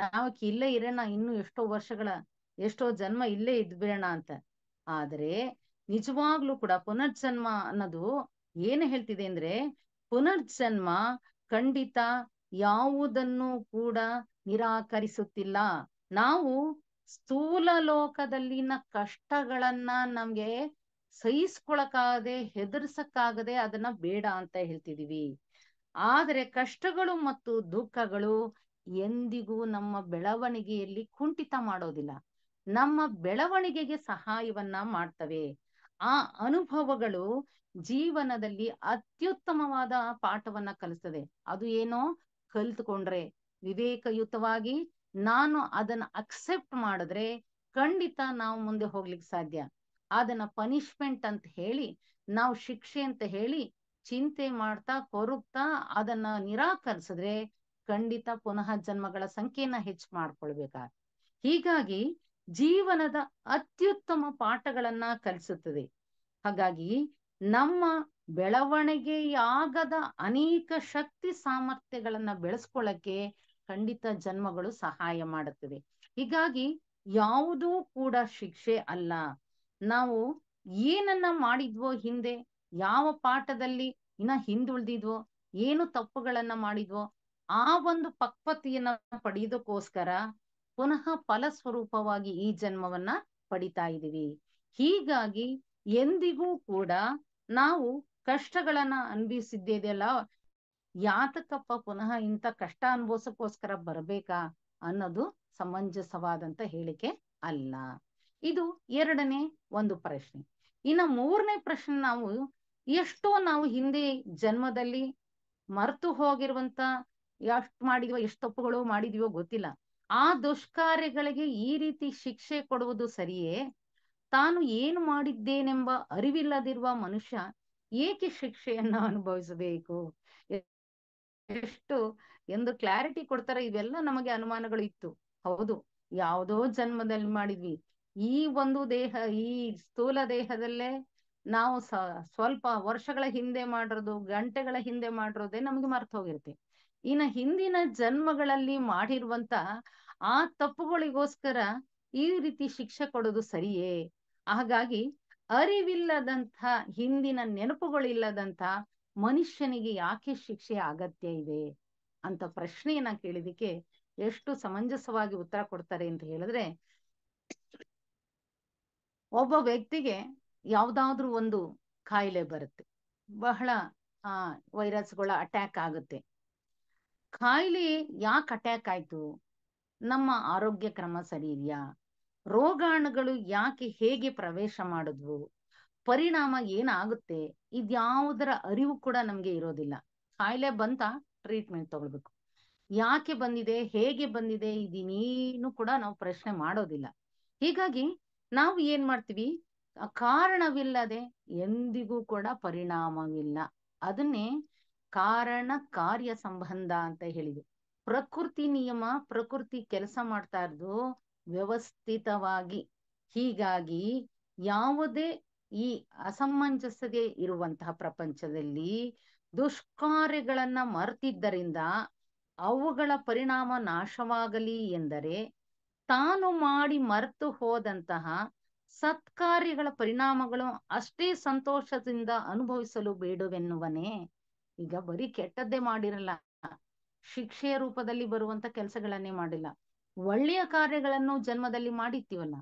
ನಾವ್ ಇಲ್ಲೇ ಇರೋಣ ಇನ್ನು ಎಷ್ಟೋ ವರ್ಷಗಳ ಎಷ್ಟೋ ಜನ್ಮ ಇಲ್ಲೇ ಇದ್ಬಿಡೋಣ ಅಂತ ಆದ್ರೆ ನಿಜವಾಗ್ಲೂ ಕೂಡ ಪುನರ್ಜನ್ಮ ಅನ್ನೋದು ಏನು ಹೇಳ್ತಿದೆ ಅಂದ್ರೆ ಪುನರ್ಜನ್ಮ ಖಂಡಿತ ಯಾವುದನ್ನು ಕೂಡ ನಿರಾಕರಿಸುತ್ತಿಲ್ಲ ನಾವು ಸ್ಥೂಲ ಲೋಕದಲ್ಲಿನ ಕಷ್ಟಗಳನ್ನ ನಮ್ಗೆ ಸಹಿಸ್ಕೊಳಕಾಗದೆ ಹೆದರ್ಸಕ್ಕಾಗದೆ ಅದನ್ನ ಬೇಡ ಅಂತ ಹೇಳ್ತಿದೀವಿ ಆದರೆ ಕಷ್ಟಗಳು ಮತ್ತು ದುಃಖಗಳು ಎಂದಿಗೂ ನಮ್ಮ ಬೆಳವಣಿಗೆಯಲ್ಲಿ ಕುಂಠಿತ ಮಾಡೋದಿಲ್ಲ ನಮ್ಮ ಬೆಳವಣಿಗೆಗೆ ಸಹಾಯವನ್ನ ಮಾಡ್ತವೆ ಆ ಅನುಭವಗಳು ಜೀವನದಲ್ಲಿ ಅತ್ಯುತ್ತಮವಾದ ಪಾಠವನ್ನ ಕಲಿಸ್ತದೆ ಅದು ಏನೋ ಕಲ್ತ್ಕೊಂಡ್ರೆ ವಿವೇಕಯುತವಾಗಿ ನಾನು ಅದನ್ನ ಅಕ್ಸೆಪ್ಟ್ ಮಾಡಿದ್ರೆ ಖಂಡಿತ ನಾವು ಮುಂದೆ ಹೋಗ್ಲಿಕ್ಕೆ ಸಾಧ್ಯ ಅದನ್ನ ಪನಿಷ್ಮೆಂಟ್ ಅಂತ ಹೇಳಿ ನಾವು ಶಿಕ್ಷೆ ಅಂತ ಹೇಳಿ ಚಿಂತೆ ಮಾಡ್ತಾ ಕೊರಗ್ತಾ ಅದನ್ನ ನಿರಾಕರಿಸಿದ್ರೆ ಖಂಡಿತ ಪುನಃ ಜನ್ಮಗಳ ಸಂಖ್ಯೆಯನ್ನ ಹೆಚ್ಚು ಮಾಡ್ಕೊಳ್ಬೇಕಾಗ ಹೀಗಾಗಿ ಜೀವನದ ಅತ್ಯುತ್ತಮ ಪಾಠಗಳನ್ನ ಕಲಿಸುತ್ತದೆ ಹಾಗಾಗಿ ನಮ್ಮ ಬೆಳವಣಿಗೆಯಾಗದ ಅನೇಕ ಶಕ್ತಿ ಸಾಮರ್ಥ್ಯಗಳನ್ನ ಬೆಳೆಸ್ಕೊಳ್ಳಕ್ಕೆ ಖಂಡಿತ ಜನ್ಮಗಳು ಸಹಾಯ ಮಾಡುತ್ತವೆ ಹೀಗಾಗಿ ಯಾವುದೂ ಕೂಡ ಶಿಕ್ಷೆ ಅಲ್ಲ ನಾವು ಏನನ್ನ ಮಾಡಿದ್ವೋ ಹಿಂದೆ ಯಾವ ಪಾಠದಲ್ಲಿ ಇನ್ನ ಹಿಂದುಳಿದಿದ್ವೋ ಏನು ತಪ್ಪುಗಳನ್ನ ಮಾಡಿದ್ವೋ ಆ ಒಂದು ಪಕ್ವತಿಯನ್ನ ಪಡೆಯೋದಕ್ಕೋಸ್ಕರ ಪುನಃ ಫಲಸ್ವರೂಪವಾಗಿ ಈ ಜನ್ಮವನ್ನ ಪಡಿತಾ ಇದೀವಿ ಹೀಗಾಗಿ ಎಂದಿಗೂ ಕೂಡ ನಾವು ಕಷ್ಟಗಳನ್ನ ಅನ್ಭವಿಸಿದ್ದೇದೆಲ್ಲ ಯಾತಕ್ಕಪ್ಪ ಪುನಃ ಇಂಥ ಕಷ್ಟ ಅನುಭವಿಸಕ್ಕೋಸ್ಕರ ಬರಬೇಕಾ ಅನ್ನೋದು ಸಮಂಜಸವಾದಂತ ಹೇಳಿಕೆ ಅಲ್ಲ ಇದು ಎರಡನೇ ಒಂದು ಪ್ರಶ್ನೆ ಇನ್ನ ಮೂರನೇ ಪ್ರಶ್ನೆ ನಾವು ಎಷ್ಟೋ ನಾವು ಹಿಂದೆ ಜನ್ಮದಲ್ಲಿ ಮರೆತು ಹೋಗಿರುವಂತ ಎಷ್ಟು ಮಾಡಿದ್ವೋ ಎಷ್ಟು ತಪ್ಪುಗಳು ಮಾಡಿದೀವೋ ಗೊತ್ತಿಲ್ಲ ಆ ದುಷ್ಕಾರ್ಯಗಳಿಗೆ ಈ ರೀತಿ ಶಿಕ್ಷೆ ಕೊಡುವುದು ಸರಿಯೇ ತಾನು ಏನು ಮಾಡಿದ್ದೇನೆಂಬ ಅರಿವಿಲ್ಲದಿರುವ ಮನುಷ್ಯ ಏಕೆ ಶಿಕ್ಷೆಯನ್ನು ಅನುಭವಿಸಬೇಕು ಎಷ್ಟು ಎಂದು ಕ್ಲಾರಿಟಿ ಕೊಡ್ತಾರೆ ಇವೆಲ್ಲ ನಮಗೆ ಅನುಮಾನಗಳು ಇತ್ತು ಹೌದು ಯಾವುದೋ ಜನ್ಮದಲ್ಲಿ ಮಾಡಿದ್ವಿ ಈ ಒಂದು ದೇಹ ಈ ಸ್ಥೂಲ ದೇಹದಲ್ಲೇ ನಾವು ಸ್ವಲ್ಪ ವರ್ಷಗಳ ಹಿಂದೆ ಮಾಡಿರೋದು ಗಂಟೆಗಳ ಹಿಂದೆ ಮಾಡಿರೋದೇ ನಮ್ಗೆ ಮರ್ತ ಹೋಗಿರುತ್ತೆ ಇನ್ನ ಹಿಂದಿನ ಜನ್ಮಗಳಲ್ಲಿ ಮಾಡಿರುವಂತ ಆ ತಪ್ಪುಗಳಿಗೋಸ್ಕರ ಈ ರೀತಿ ಶಿಕ್ಷೆ ಕೊಡೋದು ಸರಿಯೇ ಹಾಗಾಗಿ ಅರಿವಿಲ್ಲದಂತ ಹಿಂದಿನ ನೆನಪುಗಳಿಲ್ಲದಂತ ಮನುಷ್ಯನಿಗೆ ಯಾಕೆ ಶಿಕ್ಷೆ ಅಗತ್ಯ ಇದೆ ಅಂತ ಪ್ರಶ್ನೆಯನ್ನ ಕೇಳಿದಕ್ಕೆ ಎಷ್ಟು ಸಮಂಜಸವಾಗಿ ಉತ್ತರ ಕೊಡ್ತಾರೆ ಅಂತ ಹೇಳಿದ್ರೆ ಒಬ್ಬ ವ್ಯಕ್ತಿಗೆ ಯಾವ್ದಾದ್ರೂ ಒಂದು ಕಾಯಿಲೆ ಬರುತ್ತೆ ಬಹಳ ಆ ವೈರಸ್ಗಳ ಅಟ್ಯಾಕ್ ಆಗುತ್ತೆ ಕಾಯಿಲೆ ಯಾಕೆ ಅಟ್ಯಾಕ್ ಆಯ್ತು ನಮ್ಮ ಆರೋಗ್ಯ ಕ್ರಮ ಸರಿ ಇದೆಯಾ ರೋಗಾಣುಗಳು ಯಾಕೆ ಹೇಗೆ ಪ್ರವೇಶ ಮಾಡಿದ್ವು ಪರಿಣಾಮ ಏನಾಗುತ್ತೆ ಇದ್ಯಾವುದರ ಅರಿವು ಕೂಡ ನಮ್ಗೆ ಇರೋದಿಲ್ಲ ಕಾಯಿಲೆ ಬಂತ ಟ್ರೀಟ್ಮೆಂಟ್ ತಗೊಳ್ಬೇಕು ಯಾಕೆ ಬಂದಿದೆ ಹೇಗೆ ಬಂದಿದೆ ಇದಿನೇನು ಕೂಡ ನಾವು ಪ್ರಶ್ನೆ ಮಾಡೋದಿಲ್ಲ ಹೀಗಾಗಿ ನಾವು ಏನ್ ಮಾಡ್ತೀವಿ ಕಾರಣವಿಲ್ಲದೆ ಎಂದಿಗೂ ಕೂಡ ಪರಿಣಾಮವಿಲ್ಲ ಅದನ್ನೇ ಕಾರಣ ಕಾರ್ಯ ಸಂಬಂಧ ಅಂತ ಹೇಳಿದೆ ಪ್ರಕೃತಿ ನಿಯಮ ಪ್ರಕೃತಿ ಕೆಲಸ ಮಾಡ್ತಾ ಇರೋದು ವ್ಯವಸ್ಥಿತವಾಗಿ ಹೀಗಾಗಿ ಯಾವುದೇ ಈ ಅಸಮಂಜಸತೆ ಇರುವಂತಹ ಪ್ರಪಂಚದಲ್ಲಿ ದುಷ್ಕಾರ್ಯಗಳನ್ನ ಮರೆತಿದ್ದರಿಂದ ಅವುಗಳ ಪರಿಣಾಮ ನಾಶವಾಗಲಿ ಎಂದರೆ ತಾನು ಮಾಡಿ ಮರೆತು ಹೋದಂತಹ ಸತ್ಕಾರ್ಯಗಳ ಪರಿಣಾಮಗಳು ಅಷ್ಟೇ ಸಂತೋಷದಿಂದ ಅನುಭವಿಸಲು ಬೇಡವೆನ್ನುವನೇ ಈಗ ಬರೀ ಕೆಟ್ಟದ್ದೇ ಮಾಡಿರಲ್ಲ ಶಿಕ್ಷೆಯ ರೂಪದಲ್ಲಿ ಬರುವಂತ ಕೆಲಸಗಳನ್ನೇ ಮಾಡಿಲ್ಲ ಒಳ್ಳೆಯ ಕಾರ್ಯಗಳನ್ನು ಜನ್ಮದಲ್ಲಿ ಮಾಡಿತ್ತೀವಲ್ಲ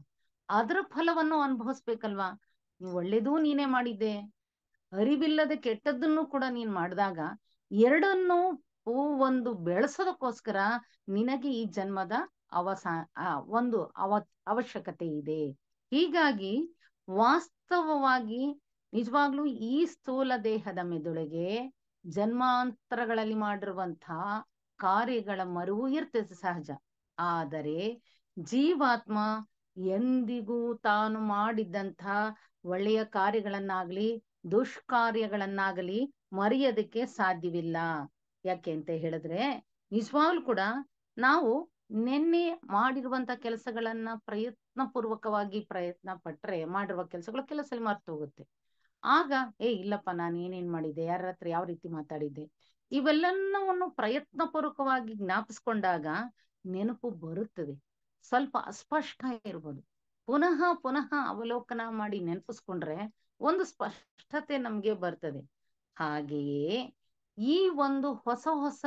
ಅದರ ಫಲವನ್ನು ಅನುಭವಿಸ್ಬೇಕಲ್ವಾ ಒಳ್ಳೇದು ನೀನೇ ಮಾಡಿದ್ದೆ ಅರಿವಿಲ್ಲದೆ ಕೆಟ್ಟದ್ದನ್ನು ಕೂಡ ನೀನ್ ಮಾಡಿದಾಗ ಎರಡನ್ನು ಒಂದು ಬೆಳೆಸೋದಕ್ಕೋಸ್ಕರ ನಿನಗೆ ಈ ಜನ್ಮದ ಅವಸ ಒಂದು ಅವ ಅವಶ್ಯಕತೆ ಇದೆ ಹೀಗಾಗಿ ವಾಸ್ತವವಾಗಿ ನಿಜವಾಗ್ಲೂ ಈ ಸ್ಥೂಲ ದೇಹದ ಮೆದುಳಿಗೆ ಜನ್ಮಾಂತರಗಳಲ್ಲಿ ಮಾಡಿರುವಂತಹ ಕಾರ್ಯಗಳ ಮರುವು ಇರ್ತದೆ ಸಹಜ ಆದರೆ ಜೀವಾತ್ಮ ಎಂದಿಗೂ ತಾನು ಮಾಡಿದ್ದಂಥ ಒಳ್ಳೆಯ ಕಾರ್ಯಗಳನ್ನಾಗ್ಲಿ ದುಷ್ಕಾರ್ಯಗಳನ್ನಾಗಲಿ ಮರೆಯೋದಕ್ಕೆ ಸಾಧ್ಯವಿಲ್ಲ ಯಾಕೆ ಅಂತ ಹೇಳಿದ್ರೆ ನಿಜವಾಗ್ಲೂ ಕೂಡ ನಾವು ನಿನ್ನೆ ಮಾಡಿರುವಂತ ಕೆಲಸಗಳನ್ನ ಪ್ರಯತ್ನ ಪೂರ್ವಕವಾಗಿ ಪ್ರಯತ್ನ ಪಟ್ರೆ ಮಾಡಿರುವ ಕೆಲಸಗಳು ಕೆಲಸದಲ್ಲಿ ಮರ್ತು ಹೋಗುತ್ತೆ ಆಗ ಏ ಇಲ್ಲಪ್ಪ ನಾನು ಏನೇನ್ ಮಾಡಿದ್ದೆ ಯಾರ ಹತ್ರ ಯಾವ ರೀತಿ ಮಾತಾಡಿದ್ದೆ ಇವೆಲ್ಲವನ್ನು ಪ್ರಯತ್ನ ಪೂರ್ವಕವಾಗಿ ಜ್ಞಾಪಿಸ್ಕೊಂಡಾಗ ನೆನಪು ಬರುತ್ತದೆ ಸ್ವಲ್ಪ ಅಸ್ಪಷ್ಟ ಇರ್ಬೋದು ಪುನಃ ಪುನಃ ಅವಲೋಕನ ಮಾಡಿ ನೆನಪಿಸ್ಕೊಂಡ್ರೆ ಒಂದು ಸ್ಪಷ್ಟತೆ ನಮ್ಗೆ ಬರ್ತದೆ ಹಾಗೆಯೇ ಈ ಒಂದು ಹೊಸ ಹೊಸ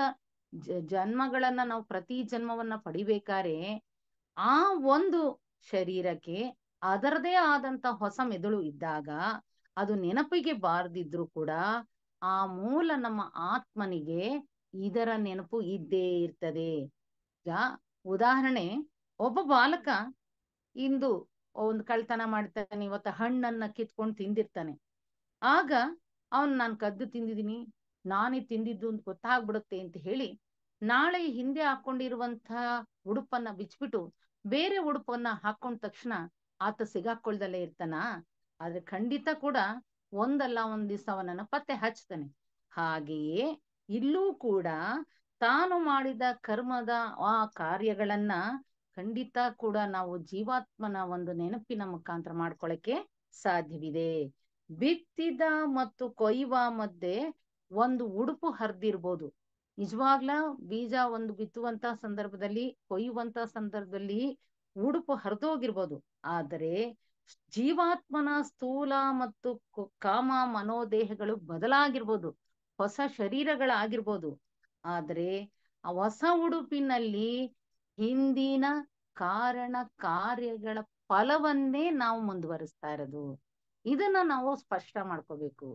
ಜನ್ಮಗಳನ್ನ ನಾವು ಪ್ರತಿ ಜನ್ಮವನ್ನ ಪಡಿಬೇಕಾರೆ ಆ ಒಂದು ಶರೀರಕ್ಕೆ ಅದರದೇ ಆದಂತ ಹೊಸ ಮೆದುಳು ಇದ್ದಾಗ ಅದು ನೆನಪಿಗೆ ಬಾರದಿದ್ರು ಕೂಡ ಆ ಮೂಲ ನಮ್ಮ ಆತ್ಮನಿಗೆ ಇದರ ನೆನಪು ಇದ್ದೇ ಇರ್ತದೆ ಈಗ ಉದಾಹರಣೆ ಒಬ್ಬ ಬಾಲಕ ಇಂದು ಒಂದು ಕಳ್ತನ ಮಾಡ್ತಾನೆ ಇವತ್ತು ಹಣ್ಣನ್ನ ಕಿತ್ಕೊಂಡು ತಿಂದಿರ್ತಾನೆ ಆಗ ಅವನ್ ನಾನು ಕದ್ದು ತಿಂದಿದ್ದೀನಿ ನಾನೇ ತಿಂದಿದ್ದು ಅಂತ ಗೊತ್ತಾಗ್ಬಿಡುತ್ತೆ ಅಂತ ಹೇಳಿ ನಾಳೆ ಹಿಂದೆ ಹಾಕೊಂಡಿರುವಂತಹ ಉಡುಪನ್ನ ಬಿಚ್ಬಿಟ್ಟು ಬೇರೆ ಉಡುಪನ್ನ ಹಾಕೊಂಡ ತಕ್ಷಣ ಆತ ಸಿಗಾಕೊಳ್ದಲ್ಲೇ ಇರ್ತಾನ ಆದ್ರೆ ಖಂಡಿತ ಕೂಡ ಒಂದಲ್ಲ ಒಂದ್ ದಿವಸ ಅವನನ್ನ ಪತ್ತೆ ಹಚ್ತಾನೆ ಹಾಗೆಯೇ ಇಲ್ಲೂ ಕೂಡ ತಾನು ಮಾಡಿದ ಕರ್ಮದ ಆ ಕಾರ್ಯಗಳನ್ನ ಖಂಡಿತ ಕೂಡ ನಾವು ಜೀವಾತ್ಮನ ಒಂದು ನೆನಪಿನ ಮುಖಾಂತರ ಮಾಡ್ಕೊಳಕ್ಕೆ ಸಾಧ್ಯವಿದೆ ಬಿತ್ತಿದ ಮತ್ತು ಕೊಯ್ಯುವ ಮಧ್ಯೆ ಒಂದು ಉಡುಪು ಹರಿದಿರ್ಬೋದು ನಿಜವಾಗ್ಲ ಬೀಜ ಒಂದು ಬಿತ್ತುವಂತ ಸಂದರ್ಭದಲ್ಲಿ ಕೊಯ್ಯುವಂತ ಸಂದರ್ಭದಲ್ಲಿ ಉಡುಪು ಹರಿದೋಗಿರ್ಬೋದು ಆದರೆ ಜೀವಾತ್ಮನ ಸ್ಥೂಲ ಮತ್ತು ಕಾಮ ಮನೋದೇಹಗಳು ಬದಲಾಗಿರ್ಬೋದು ಹೊಸ ಶರೀರಗಳಾಗಿರ್ಬೋದು ಆದರೆ ಆ ಹೊಸ ಉಡುಪಿನಲ್ಲಿ ಹಿಂದಿನ ಕಾರಣ ಕಾರ್ಯಗಳ ಫಲವನ್ನೇ ನಾವು ಮುಂದುವರಿಸ್ತಾ ಇರೋದು ಇದನ್ನ ನಾವು ಸ್ಪಷ್ಟ ಮಾಡ್ಕೋಬೇಕು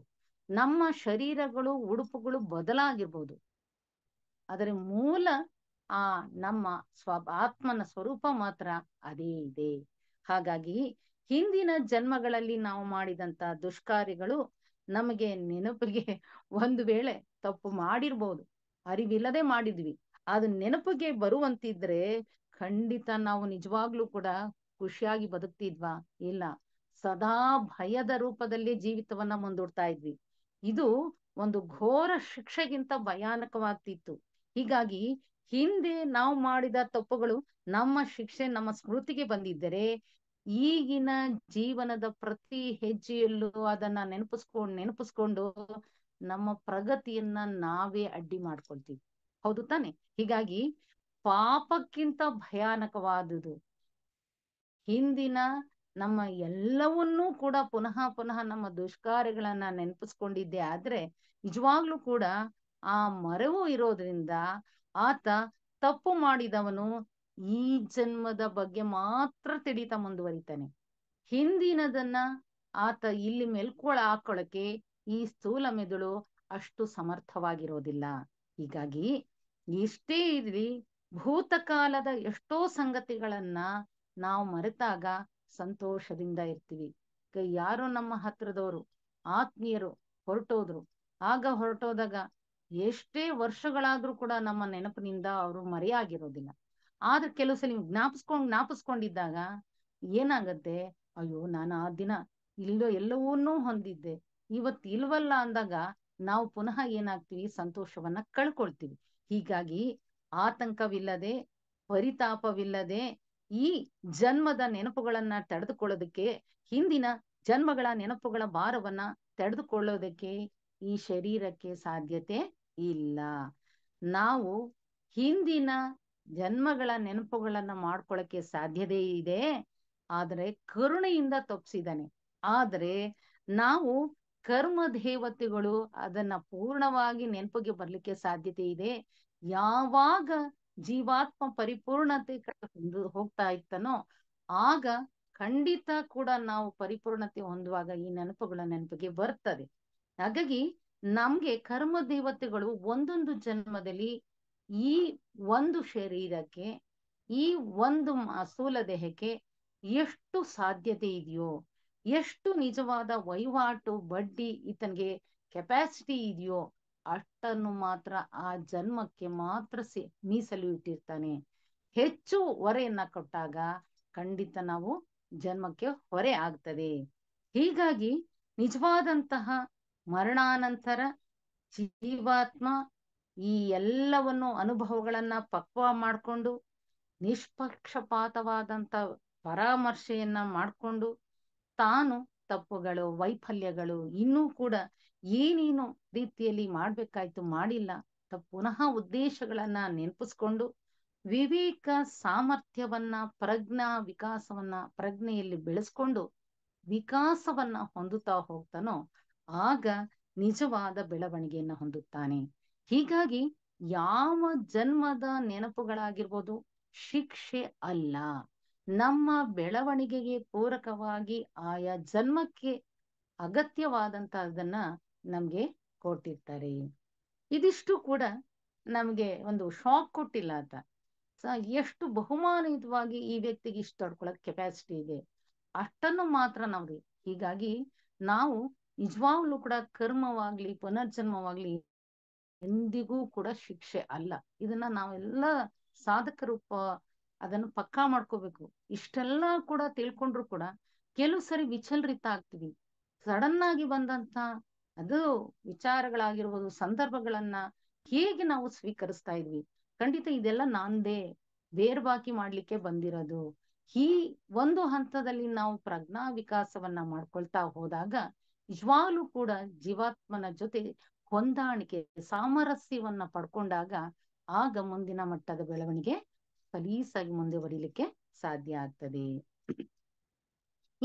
ನಮ್ಮ ಶರೀರಗಳು ಉಡುಪುಗಳು ಬದಲಾಗಿರ್ಬೋದು ಅದರ ಮೂಲ ಆ ನಮ್ಮ ಸ್ವ ಆತ್ಮನ ಸ್ವರೂಪ ಮಾತ್ರ ಅದೇ ಇದೆ ಹಾಗಾಗಿ ಹಿಂದಿನ ಜನ್ಮಗಳಲ್ಲಿ ನಾವು ಮಾಡಿದಂತ ದುಷ್ಕಾರ್ಯಗಳು ನಮಗೆ ನೆನಪಿಗೆ <laughs> ಒಂದು ವೇಳೆ ತಪ್ಪು ಮಾಡಿರ್ಬೋದು ಅರಿವಿಲ್ಲದೆ ಮಾಡಿದ್ವಿ ಅದು ನೆನಪಿಗೆ ಬರುವಂತಿದ್ರೆ ಖಂಡಿತ ನಾವು ನಿಜವಾಗ್ಲೂ ಕೂಡ ಖುಷಿಯಾಗಿ ಬದುಕ್ತಿದ್ವಾ ಇಲ್ಲ ಸದಾ ಭಯದ ರೂಪದಲ್ಲಿ ಜೀವಿತವನ್ನ ಮುಂದೂಡ್ತಾ ಇದ್ವಿ ಇದು ಒಂದು ಘೋರ ಶಿಕ್ಷೆಗಿಂತ ಭಯಾನಕವಾಗ್ತಿತ್ತು ಹೀಗಾಗಿ ಹಿಂದೆ ನಾವು ಮಾಡಿದ ತಪ್ಪುಗಳು ನಮ್ಮ ಶಿಕ್ಷೆ ನಮ್ಮ ಸ್ಮೃತಿಗೆ ಬಂದಿದ್ದರೆ ಈಗಿನ ಜೀವನದ ಪ್ರತಿ ಹೆಜ್ಜೆಯಲ್ಲೂ ಅದನ್ನ ನೆನಪಿಸ್ಕೊಂಡು ನೆನಪಿಸ್ಕೊಂಡು ನಮ್ಮ ಪ್ರಗತಿಯನ್ನ ನಾವೇ ಅಡ್ಡಿ ಮಾಡ್ಕೊಳ್ತೀವಿ ಹೌದು ತಾನೆ ಹೀಗಾಗಿ ಪಾಪಕ್ಕಿಂತ ಭಯಾನಕವಾದುದು ಹಿಂದಿನ ನಮ್ಮ ಎಲ್ಲವನ್ನೂ ಕೂಡ ಪುನಃ ಪುನಃ ನಮ್ಮ ದುಷ್ಕಾರ್ಯಗಳನ್ನ ನೆನಪಿಸ್ಕೊಂಡಿದ್ದೆ ಆದ್ರೆ ನಿಜವಾಗ್ಲೂ ಕೂಡ ಆ ಮರವು ಇರೋದ್ರಿಂದ ಆತ ತಪ್ಪು ಮಾಡಿದವನು ಈ ಜನ್ಮದ ಬಗ್ಗೆ ಮಾತ್ರ ತಿಳಿತಾ ಮುಂದುವರಿತಾನೆ ಹಿಂದಿನದನ್ನ ಆತ ಇಲ್ಲಿ ಮೆಲ್ಕೊಳ ಹಾಕೊಳಕ್ಕೆ ಈ ಸ್ಥೂಲ ಮೆದುಳು ಅಷ್ಟು ಸಮರ್ಥವಾಗಿರೋದಿಲ್ಲ ಹೀಗಾಗಿ ಎಷ್ಟೇ ಇರಲಿ ಭೂತಕಾಲದ ಎಷ್ಟೋ ಸಂಗತಿಗಳನ್ನ ನಾವು ಮರೆತಾಗ ಸಂತೋಷದಿಂದ ಇರ್ತೀವಿ ಯಾರು ನಮ್ಮ ಹತ್ರದವರು ಆತ್ಮೀಯರು ಹೊರಟೋದ್ರು ಆಗ ಹೊರಟೋದಾಗ ಎಷ್ಟೇ ವರ್ಷಗಳಾದ್ರೂ ಕೂಡ ನಮ್ಮ ನೆನಪಿನಿಂದ ಅವರು ಮರೆಯಾಗಿರೋದಿಲ್ಲ ಆದ್ರೆ ಕೆಲವು ಸಲ ಜ್ಞಾಪಿಸ್ಕೊಂಡ್ ಜ್ಞಾಪಿಸ್ಕೊಂಡಿದ್ದಾಗ ಏನಾಗತ್ತೆ ಅಯ್ಯೋ ನಾನು ಆ ದಿನ ಇಲ್ಲೋ ಎಲ್ಲವನ್ನೂ ಹೊಂದಿದ್ದೆ ಇವತ್ತು ಇಲ್ವಲ್ಲ ಅಂದಾಗ ನಾವು ಪುನಃ ಏನಾಗ್ತೀವಿ ಸಂತೋಷವನ್ನ ಕಳ್ಕೊಳ್ತೀವಿ ಹೀಗಾಗಿ ಆತಂಕವಿಲ್ಲದೆ ಪರಿತಾಪವಿಲ್ಲದೆ ಈ ಜನ್ಮದ ನೆನಪುಗಳನ್ನ ತಡೆದುಕೊಳ್ಳೋದಕ್ಕೆ ಹಿಂದಿನ ಜನ್ಮಗಳ ನೆನಪುಗಳ ಭಾರವನ್ನ ತಡೆದುಕೊಳ್ಳೋದಕ್ಕೆ ಈ ಶರೀರಕ್ಕೆ ಸಾಧ್ಯತೆ ಇಲ್ಲ ನಾವು ಹಿಂದಿನ ಜನ್ಮಗಳ ನೆನಪುಗಳನ್ನ ಮಾಡ್ಕೊಳಕ್ಕೆ ಸಾಧ್ಯತೆ ಇದೆ ಆದರೆ ಕರುಣೆಯಿಂದ ತಪ್ಸಿದಾನೆ ಆದರೆ ನಾವು ಕರ್ಮ ದೇವತೆಗಳು ಅದನ್ನ ಪೂರ್ಣವಾಗಿ ನೆನಪಿಗೆ ಬರ್ಲಿಕ್ಕೆ ಸಾಧ್ಯತೆ ಇದೆ ಯಾವಾಗ ಜೀವಾತ್ಮ ಪರಿಪೂರ್ಣತೆ ಹೋಗ್ತಾ ಇತ್ತನೋ ಆಗ ಖಂಡಿತ ಕೂಡ ನಾವು ಪರಿಪೂರ್ಣತೆ ಹೊಂದುವಾಗ ಈ ನೆನಪುಗಳ ನೆನಪಿಗೆ ಬರ್ತದೆ ಹಾಗಾಗಿ ನಮ್ಗೆ ಕರ್ಮ ದೇವತೆಗಳು ಒಂದೊಂದು ಜನ್ಮದಲ್ಲಿ ಈ ಒಂದು ಶರೀರಕ್ಕೆ ಈ ಒಂದು ಅಸೂಲ ದೇಹಕ್ಕೆ ಎಷ್ಟು ಸಾಧ್ಯತೆ ಇದೆಯೋ ಎಷ್ಟು ನಿಜವಾದ ವಹಿವಾಟು ಬಡ್ಡಿ ಈತನಿಗೆ ಕೆಪಾಸಿಟಿ ಇದೆಯೋ ಅಷ್ಟನ್ನು ಮಾತ್ರ ಆ ಜನ್ಮಕ್ಕೆ ಮಾತ್ರ ಸಿ ಮೀಸಲು ಇಟ್ಟಿರ್ತಾನೆ ಹೆಚ್ಚು ಹೊರೆಯನ್ನ ಕೊಟ್ಟಾಗ ಖಂಡಿತ ನಾವು ಜನ್ಮಕ್ಕೆ ಹೊರೆ ಆಗ್ತದೆ ಹೀಗಾಗಿ ನಿಜವಾದಂತಹ ಮರಣಾನಂತರ ಜೀವಾತ್ಮ ಈ ಎಲ್ಲವನ್ನು ಅನುಭವಗಳನ್ನ ಪಕ್ವ ಮಾಡಿಕೊಂಡು ನಿಷ್ಪಕ್ಷಪಾತವಾದಂತ ಪರಾಮರ್ಶೆಯನ್ನ ಮಾಡಿಕೊಂಡು ತಾನು ತಪ್ಪುಗಳು ವೈಫಲ್ಯಗಳು ಇನ್ನೂ ಕೂಡ ಏನೇನು ರೀತಿಯಲ್ಲಿ ಮಾಡ್ಬೇಕಾಯ್ತು ಮಾಡಿಲ್ಲ ಪುನಃ ಉದ್ದೇಶಗಳನ್ನ ನೆನಪಿಸ್ಕೊಂಡು ವಿವೇಕ ಸಾಮರ್ಥ್ಯವನ್ನ ಪ್ರಜ್ಞಾ ವಿಕಾಸವನ್ನ ಪ್ರಜ್ಞೆಯಲ್ಲಿ ಬೆಳೆಸ್ಕೊಂಡು ವಿಕಾಸವನ್ನ ಹೊಂದುತ್ತಾ ಹೋಗ್ತಾನೋ ಆಗ ನಿಜವಾದ ಬೆಳವಣಿಗೆಯನ್ನ ಹೊಂದುತ್ತಾನೆ ಹೀಗಾಗಿ ಯಾವ ಜನ್ಮದ ನೆನಪುಗಳಾಗಿರ್ಬೋದು ಶಿಕ್ಷೆ ಅಲ್ಲ ನಮ್ಮ ಬೆಳವಣಿಗೆಗೆ ಪೂರಕವಾಗಿ ಆಯಾ ಜನ್ಮಕ್ಕೆ ಅದನ್ನ ನಮ್ಗೆ ಕೊಟ್ಟಿರ್ತಾರೆ ಇದಿಷ್ಟು ಕೂಡ ನಮ್ಗೆ ಒಂದು ಶಾಕ್ ಕೊಟ್ಟಿಲ್ಲ ಅಂತ ಎಷ್ಟು ಬಹುಮಾನಯುತವಾಗಿ ಈ ವ್ಯಕ್ತಿಗೆ ಇಷ್ಟ ತಡ್ಕೊಳಕ್ ಕೆಪಾಸಿಟಿ ಇದೆ ಅಷ್ಟನ್ನು ಮಾತ್ರ ನಾವ್ರಿ ಹೀಗಾಗಿ ನಾವು ನಿಜವಾಗ್ಲೂ ಕೂಡ ಕರ್ಮವಾಗ್ಲಿ ಪುನರ್ಜನ್ಮವಾಗ್ಲಿ ಎಂದಿಗೂ ಕೂಡ ಶಿಕ್ಷೆ ಅಲ್ಲ ಇದನ್ನ ನಾವೆಲ್ಲ ಸಾಧಕರೂಪ ಅದನ್ನು ಪಕ್ಕಾ ಮಾಡ್ಕೋಬೇಕು ಇಷ್ಟೆಲ್ಲಾ ಕೂಡ ತಿಳ್ಕೊಂಡ್ರು ಕೂಡ ಕೆಲವು ಸರಿ ವಿಚಲರಿತ ಆಗ್ತೀವಿ ಸಡನ್ ಆಗಿ ಬಂದಂತ ಅದು ವಿಚಾರಗಳಾಗಿರ್ಬೋದು ಸಂದರ್ಭಗಳನ್ನ ಹೇಗೆ ನಾವು ಸ್ವೀಕರಿಸ್ತಾ ಇದ್ವಿ ಖಂಡಿತ ಇದೆಲ್ಲ ನಾಂದೇ ಬೇರ್ಬಾಕಿ ಮಾಡ್ಲಿಕ್ಕೆ ಬಂದಿರೋದು ಈ ಒಂದು ಹಂತದಲ್ಲಿ ನಾವು ಪ್ರಜ್ಞಾ ವಿಕಾಸವನ್ನ ಮಾಡ್ಕೊಳ್ತಾ ಹೋದಾಗ ನಿಜವಾಗ್ಲೂ ಕೂಡ ಜೀವಾತ್ಮನ ಜೊತೆ ಹೊಂದಾಣಿಕೆ ಸಾಮರಸ್ಯವನ್ನ ಪಡ್ಕೊಂಡಾಗ ಆಗ ಮುಂದಿನ ಮಟ್ಟದ ಬೆಳವಣಿಗೆ ಸಲೀಸಾಗಿ ಮುಂದೆ ಬರೀಲಿಕ್ಕೆ ಸಾಧ್ಯ ಆಗ್ತದೆ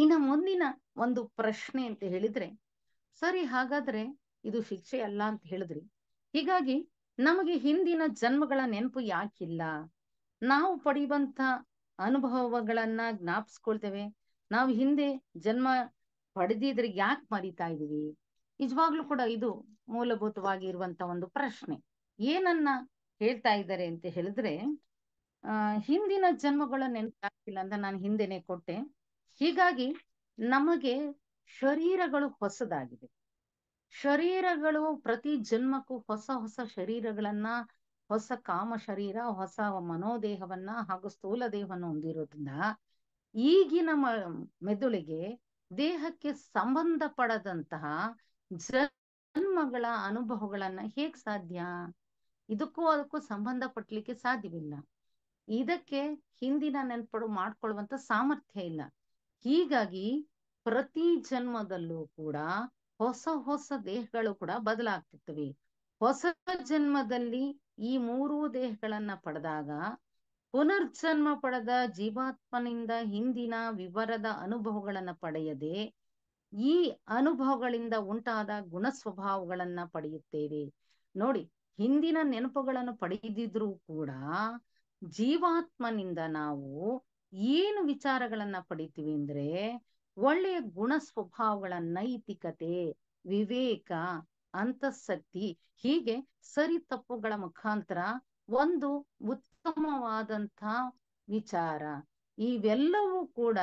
ಇನ್ನ ಮುಂದಿನ ಒಂದು ಪ್ರಶ್ನೆ ಅಂತ ಹೇಳಿದ್ರೆ ಸರಿ ಹಾಗಾದ್ರೆ ಇದು ಶಿಕ್ಷೆ ಅಲ್ಲ ಅಂತ ಹೇಳಿದ್ರಿ ಹೀಗಾಗಿ ನಮಗೆ ಹಿಂದಿನ ಜನ್ಮಗಳ ನೆನಪು ಯಾಕಿಲ್ಲ ನಾವು ಪಡೆಯುವಂತ ಅನುಭವಗಳನ್ನ ಜ್ಞಾಪಿಸ್ಕೊಳ್ತೇವೆ ನಾವು ಹಿಂದೆ ಜನ್ಮ ಪಡೆದಿದ್ರೆ ಯಾಕೆ ಮರಿತಾ ಇದೀವಿ ನಿಜವಾಗ್ಲೂ ಕೂಡ ಇದು ಮೂಲಭೂತವಾಗಿ ಇರುವಂತ ಒಂದು ಪ್ರಶ್ನೆ ಏನನ್ನ ಹೇಳ್ತಾ ಇದ್ದಾರೆ ಅಂತ ಹೇಳಿದ್ರೆ ಅಹ್ ಹಿಂದಿನ ಜನ್ಮಗಳ ನೆನಪಾಗ್ತಿಲ್ಲ ಅಂತ ನಾನು ಹಿಂದೆನೆ ಕೊಟ್ಟೆ ಹೀಗಾಗಿ ನಮಗೆ ಶರೀರಗಳು ಹೊಸದಾಗಿದೆ ಶರೀರಗಳು ಪ್ರತಿ ಜನ್ಮಕ್ಕೂ ಹೊಸ ಹೊಸ ಶರೀರಗಳನ್ನ ಹೊಸ ಕಾಮ ಶರೀರ ಹೊಸ ಮನೋದೇಹವನ್ನ ಹಾಗೂ ಸ್ಥೂಲ ದೇಹವನ್ನು ಹೊಂದಿರೋದ್ರಿಂದ ಈಗಿನ ಮೆದುಳಿಗೆ ದೇಹಕ್ಕೆ ಸಂಬಂಧ ಪಡದಂತಹ ಜನ್ಮಗಳ ಅನುಭವಗಳನ್ನ ಹೇಗ್ ಸಾಧ್ಯ ಇದಕ್ಕೂ ಅದಕ್ಕೂ ಸಂಬಂಧ ಪಟ್ಲಿಕ್ಕೆ ಸಾಧ್ಯವಿಲ್ಲ ಇದಕ್ಕೆ ಹಿಂದಿನ ನೆನ್ಪಡು ಮಾಡ್ಕೊಳ್ಳುವಂತ ಸಾಮರ್ಥ್ಯ ಇಲ್ಲ ಹೀಗಾಗಿ ಪ್ರತಿ ಜನ್ಮದಲ್ಲೂ ಕೂಡ ಹೊಸ ಹೊಸ ದೇಹಗಳು ಕೂಡ ಬದಲಾಗ್ತಿರ್ತವೆ ಹೊಸ ಜನ್ಮದಲ್ಲಿ ಈ ಮೂರು ದೇಹಗಳನ್ನ ಪಡೆದಾಗ ಪುನರ್ಜನ್ಮ ಪಡೆದ ಜೀವಾತ್ಮನಿಂದ ಹಿಂದಿನ ವಿವರದ ಅನುಭವಗಳನ್ನ ಪಡೆಯದೆ ಈ ಅನುಭವಗಳಿಂದ ಉಂಟಾದ ಗುಣ ಸ್ವಭಾವಗಳನ್ನ ಪಡೆಯುತ್ತೇವೆ ನೋಡಿ ಹಿಂದಿನ ನೆನಪುಗಳನ್ನು ಪಡೆದಿದ್ರು ಕೂಡ ಜೀವಾತ್ಮನಿಂದ ನಾವು ಏನು ವಿಚಾರಗಳನ್ನ ಪಡಿತೀವಿ ಅಂದ್ರೆ ಒಳ್ಳೆಯ ಗುಣ ಸ್ವಭಾವಗಳ ನೈತಿಕತೆ ವಿವೇಕ ಅಂತಃಸಕ್ತಿ ಹೀಗೆ ಸರಿ ತಪ್ಪುಗಳ ಮುಖಾಂತರ ಒಂದು ಉತ್ತಮವಾದಂಥ ವಿಚಾರ ಇವೆಲ್ಲವೂ ಕೂಡ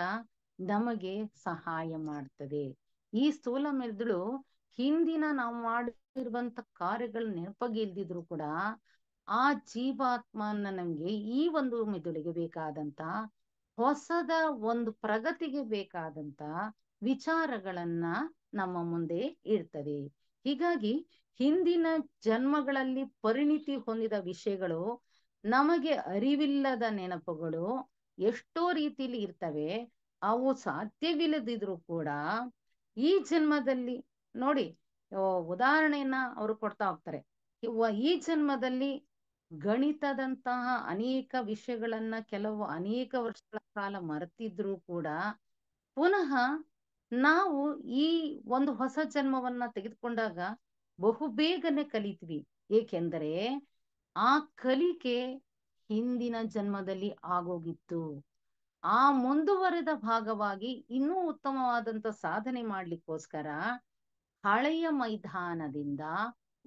ನಮಗೆ ಸಹಾಯ ಮಾಡ್ತದೆ ಈ ಸ್ಥೂಲ ಮೆದುಳು ಹಿಂದಿನ ನಾವು ಮಾಡಿರುವಂತ ಕಾರ್ಯಗಳು ನೆನಪಾಗಿ ಇಲ್ದಿದ್ರು ಕೂಡ ಆ ಜೀವಾತ್ಮನ ನಮ್ಗೆ ಈ ಒಂದು ಮೆದುಳಿಗೆ ಬೇಕಾದಂತ ಹೊಸದ ಒಂದು ಪ್ರಗತಿಗೆ ಬೇಕಾದಂತ ವಿಚಾರಗಳನ್ನ ನಮ್ಮ ಮುಂದೆ ಇರ್ತದೆ ಹೀಗಾಗಿ ಹಿಂದಿನ ಜನ್ಮಗಳಲ್ಲಿ ಪರಿಣಿತಿ ಹೊಂದಿದ ವಿಷಯಗಳು ನಮಗೆ ಅರಿವಿಲ್ಲದ ನೆನಪುಗಳು ಎಷ್ಟೋ ರೀತಿಲಿ ಇರ್ತವೆ ಅವು ಸಾಧ್ಯವಿಲ್ಲದಿದ್ರು ಕೂಡ ಈ ಜನ್ಮದಲ್ಲಿ ನೋಡಿ ಉದಾಹರಣೆಯನ್ನ ಅವರು ಕೊಡ್ತಾ ಹೋಗ್ತಾರೆ ಈ ಜನ್ಮದಲ್ಲಿ ಗಣಿತದಂತಹ ಅನೇಕ ವಿಷಯಗಳನ್ನ ಕೆಲವು ಅನೇಕ ವರ್ಷಗಳ ಕಾಲ ಮರೆತಿದ್ರು ಕೂಡ ಪುನಃ ನಾವು ಈ ಒಂದು ಹೊಸ ಜನ್ಮವನ್ನ ತೆಗೆದುಕೊಂಡಾಗ ಬಹು ಬೇಗನೆ ಕಲಿತೀವಿ ಏಕೆಂದರೆ ಆ ಕಲಿಕೆ ಹಿಂದಿನ ಜನ್ಮದಲ್ಲಿ ಆಗೋಗಿತ್ತು ಆ ಮುಂದುವರೆದ ಭಾಗವಾಗಿ ಇನ್ನೂ ಉತ್ತಮವಾದಂತ ಸಾಧನೆ ಮಾಡ್ಲಿಕ್ಕೋಸ್ಕರ ಹಳೆಯ ಮೈದಾನದಿಂದ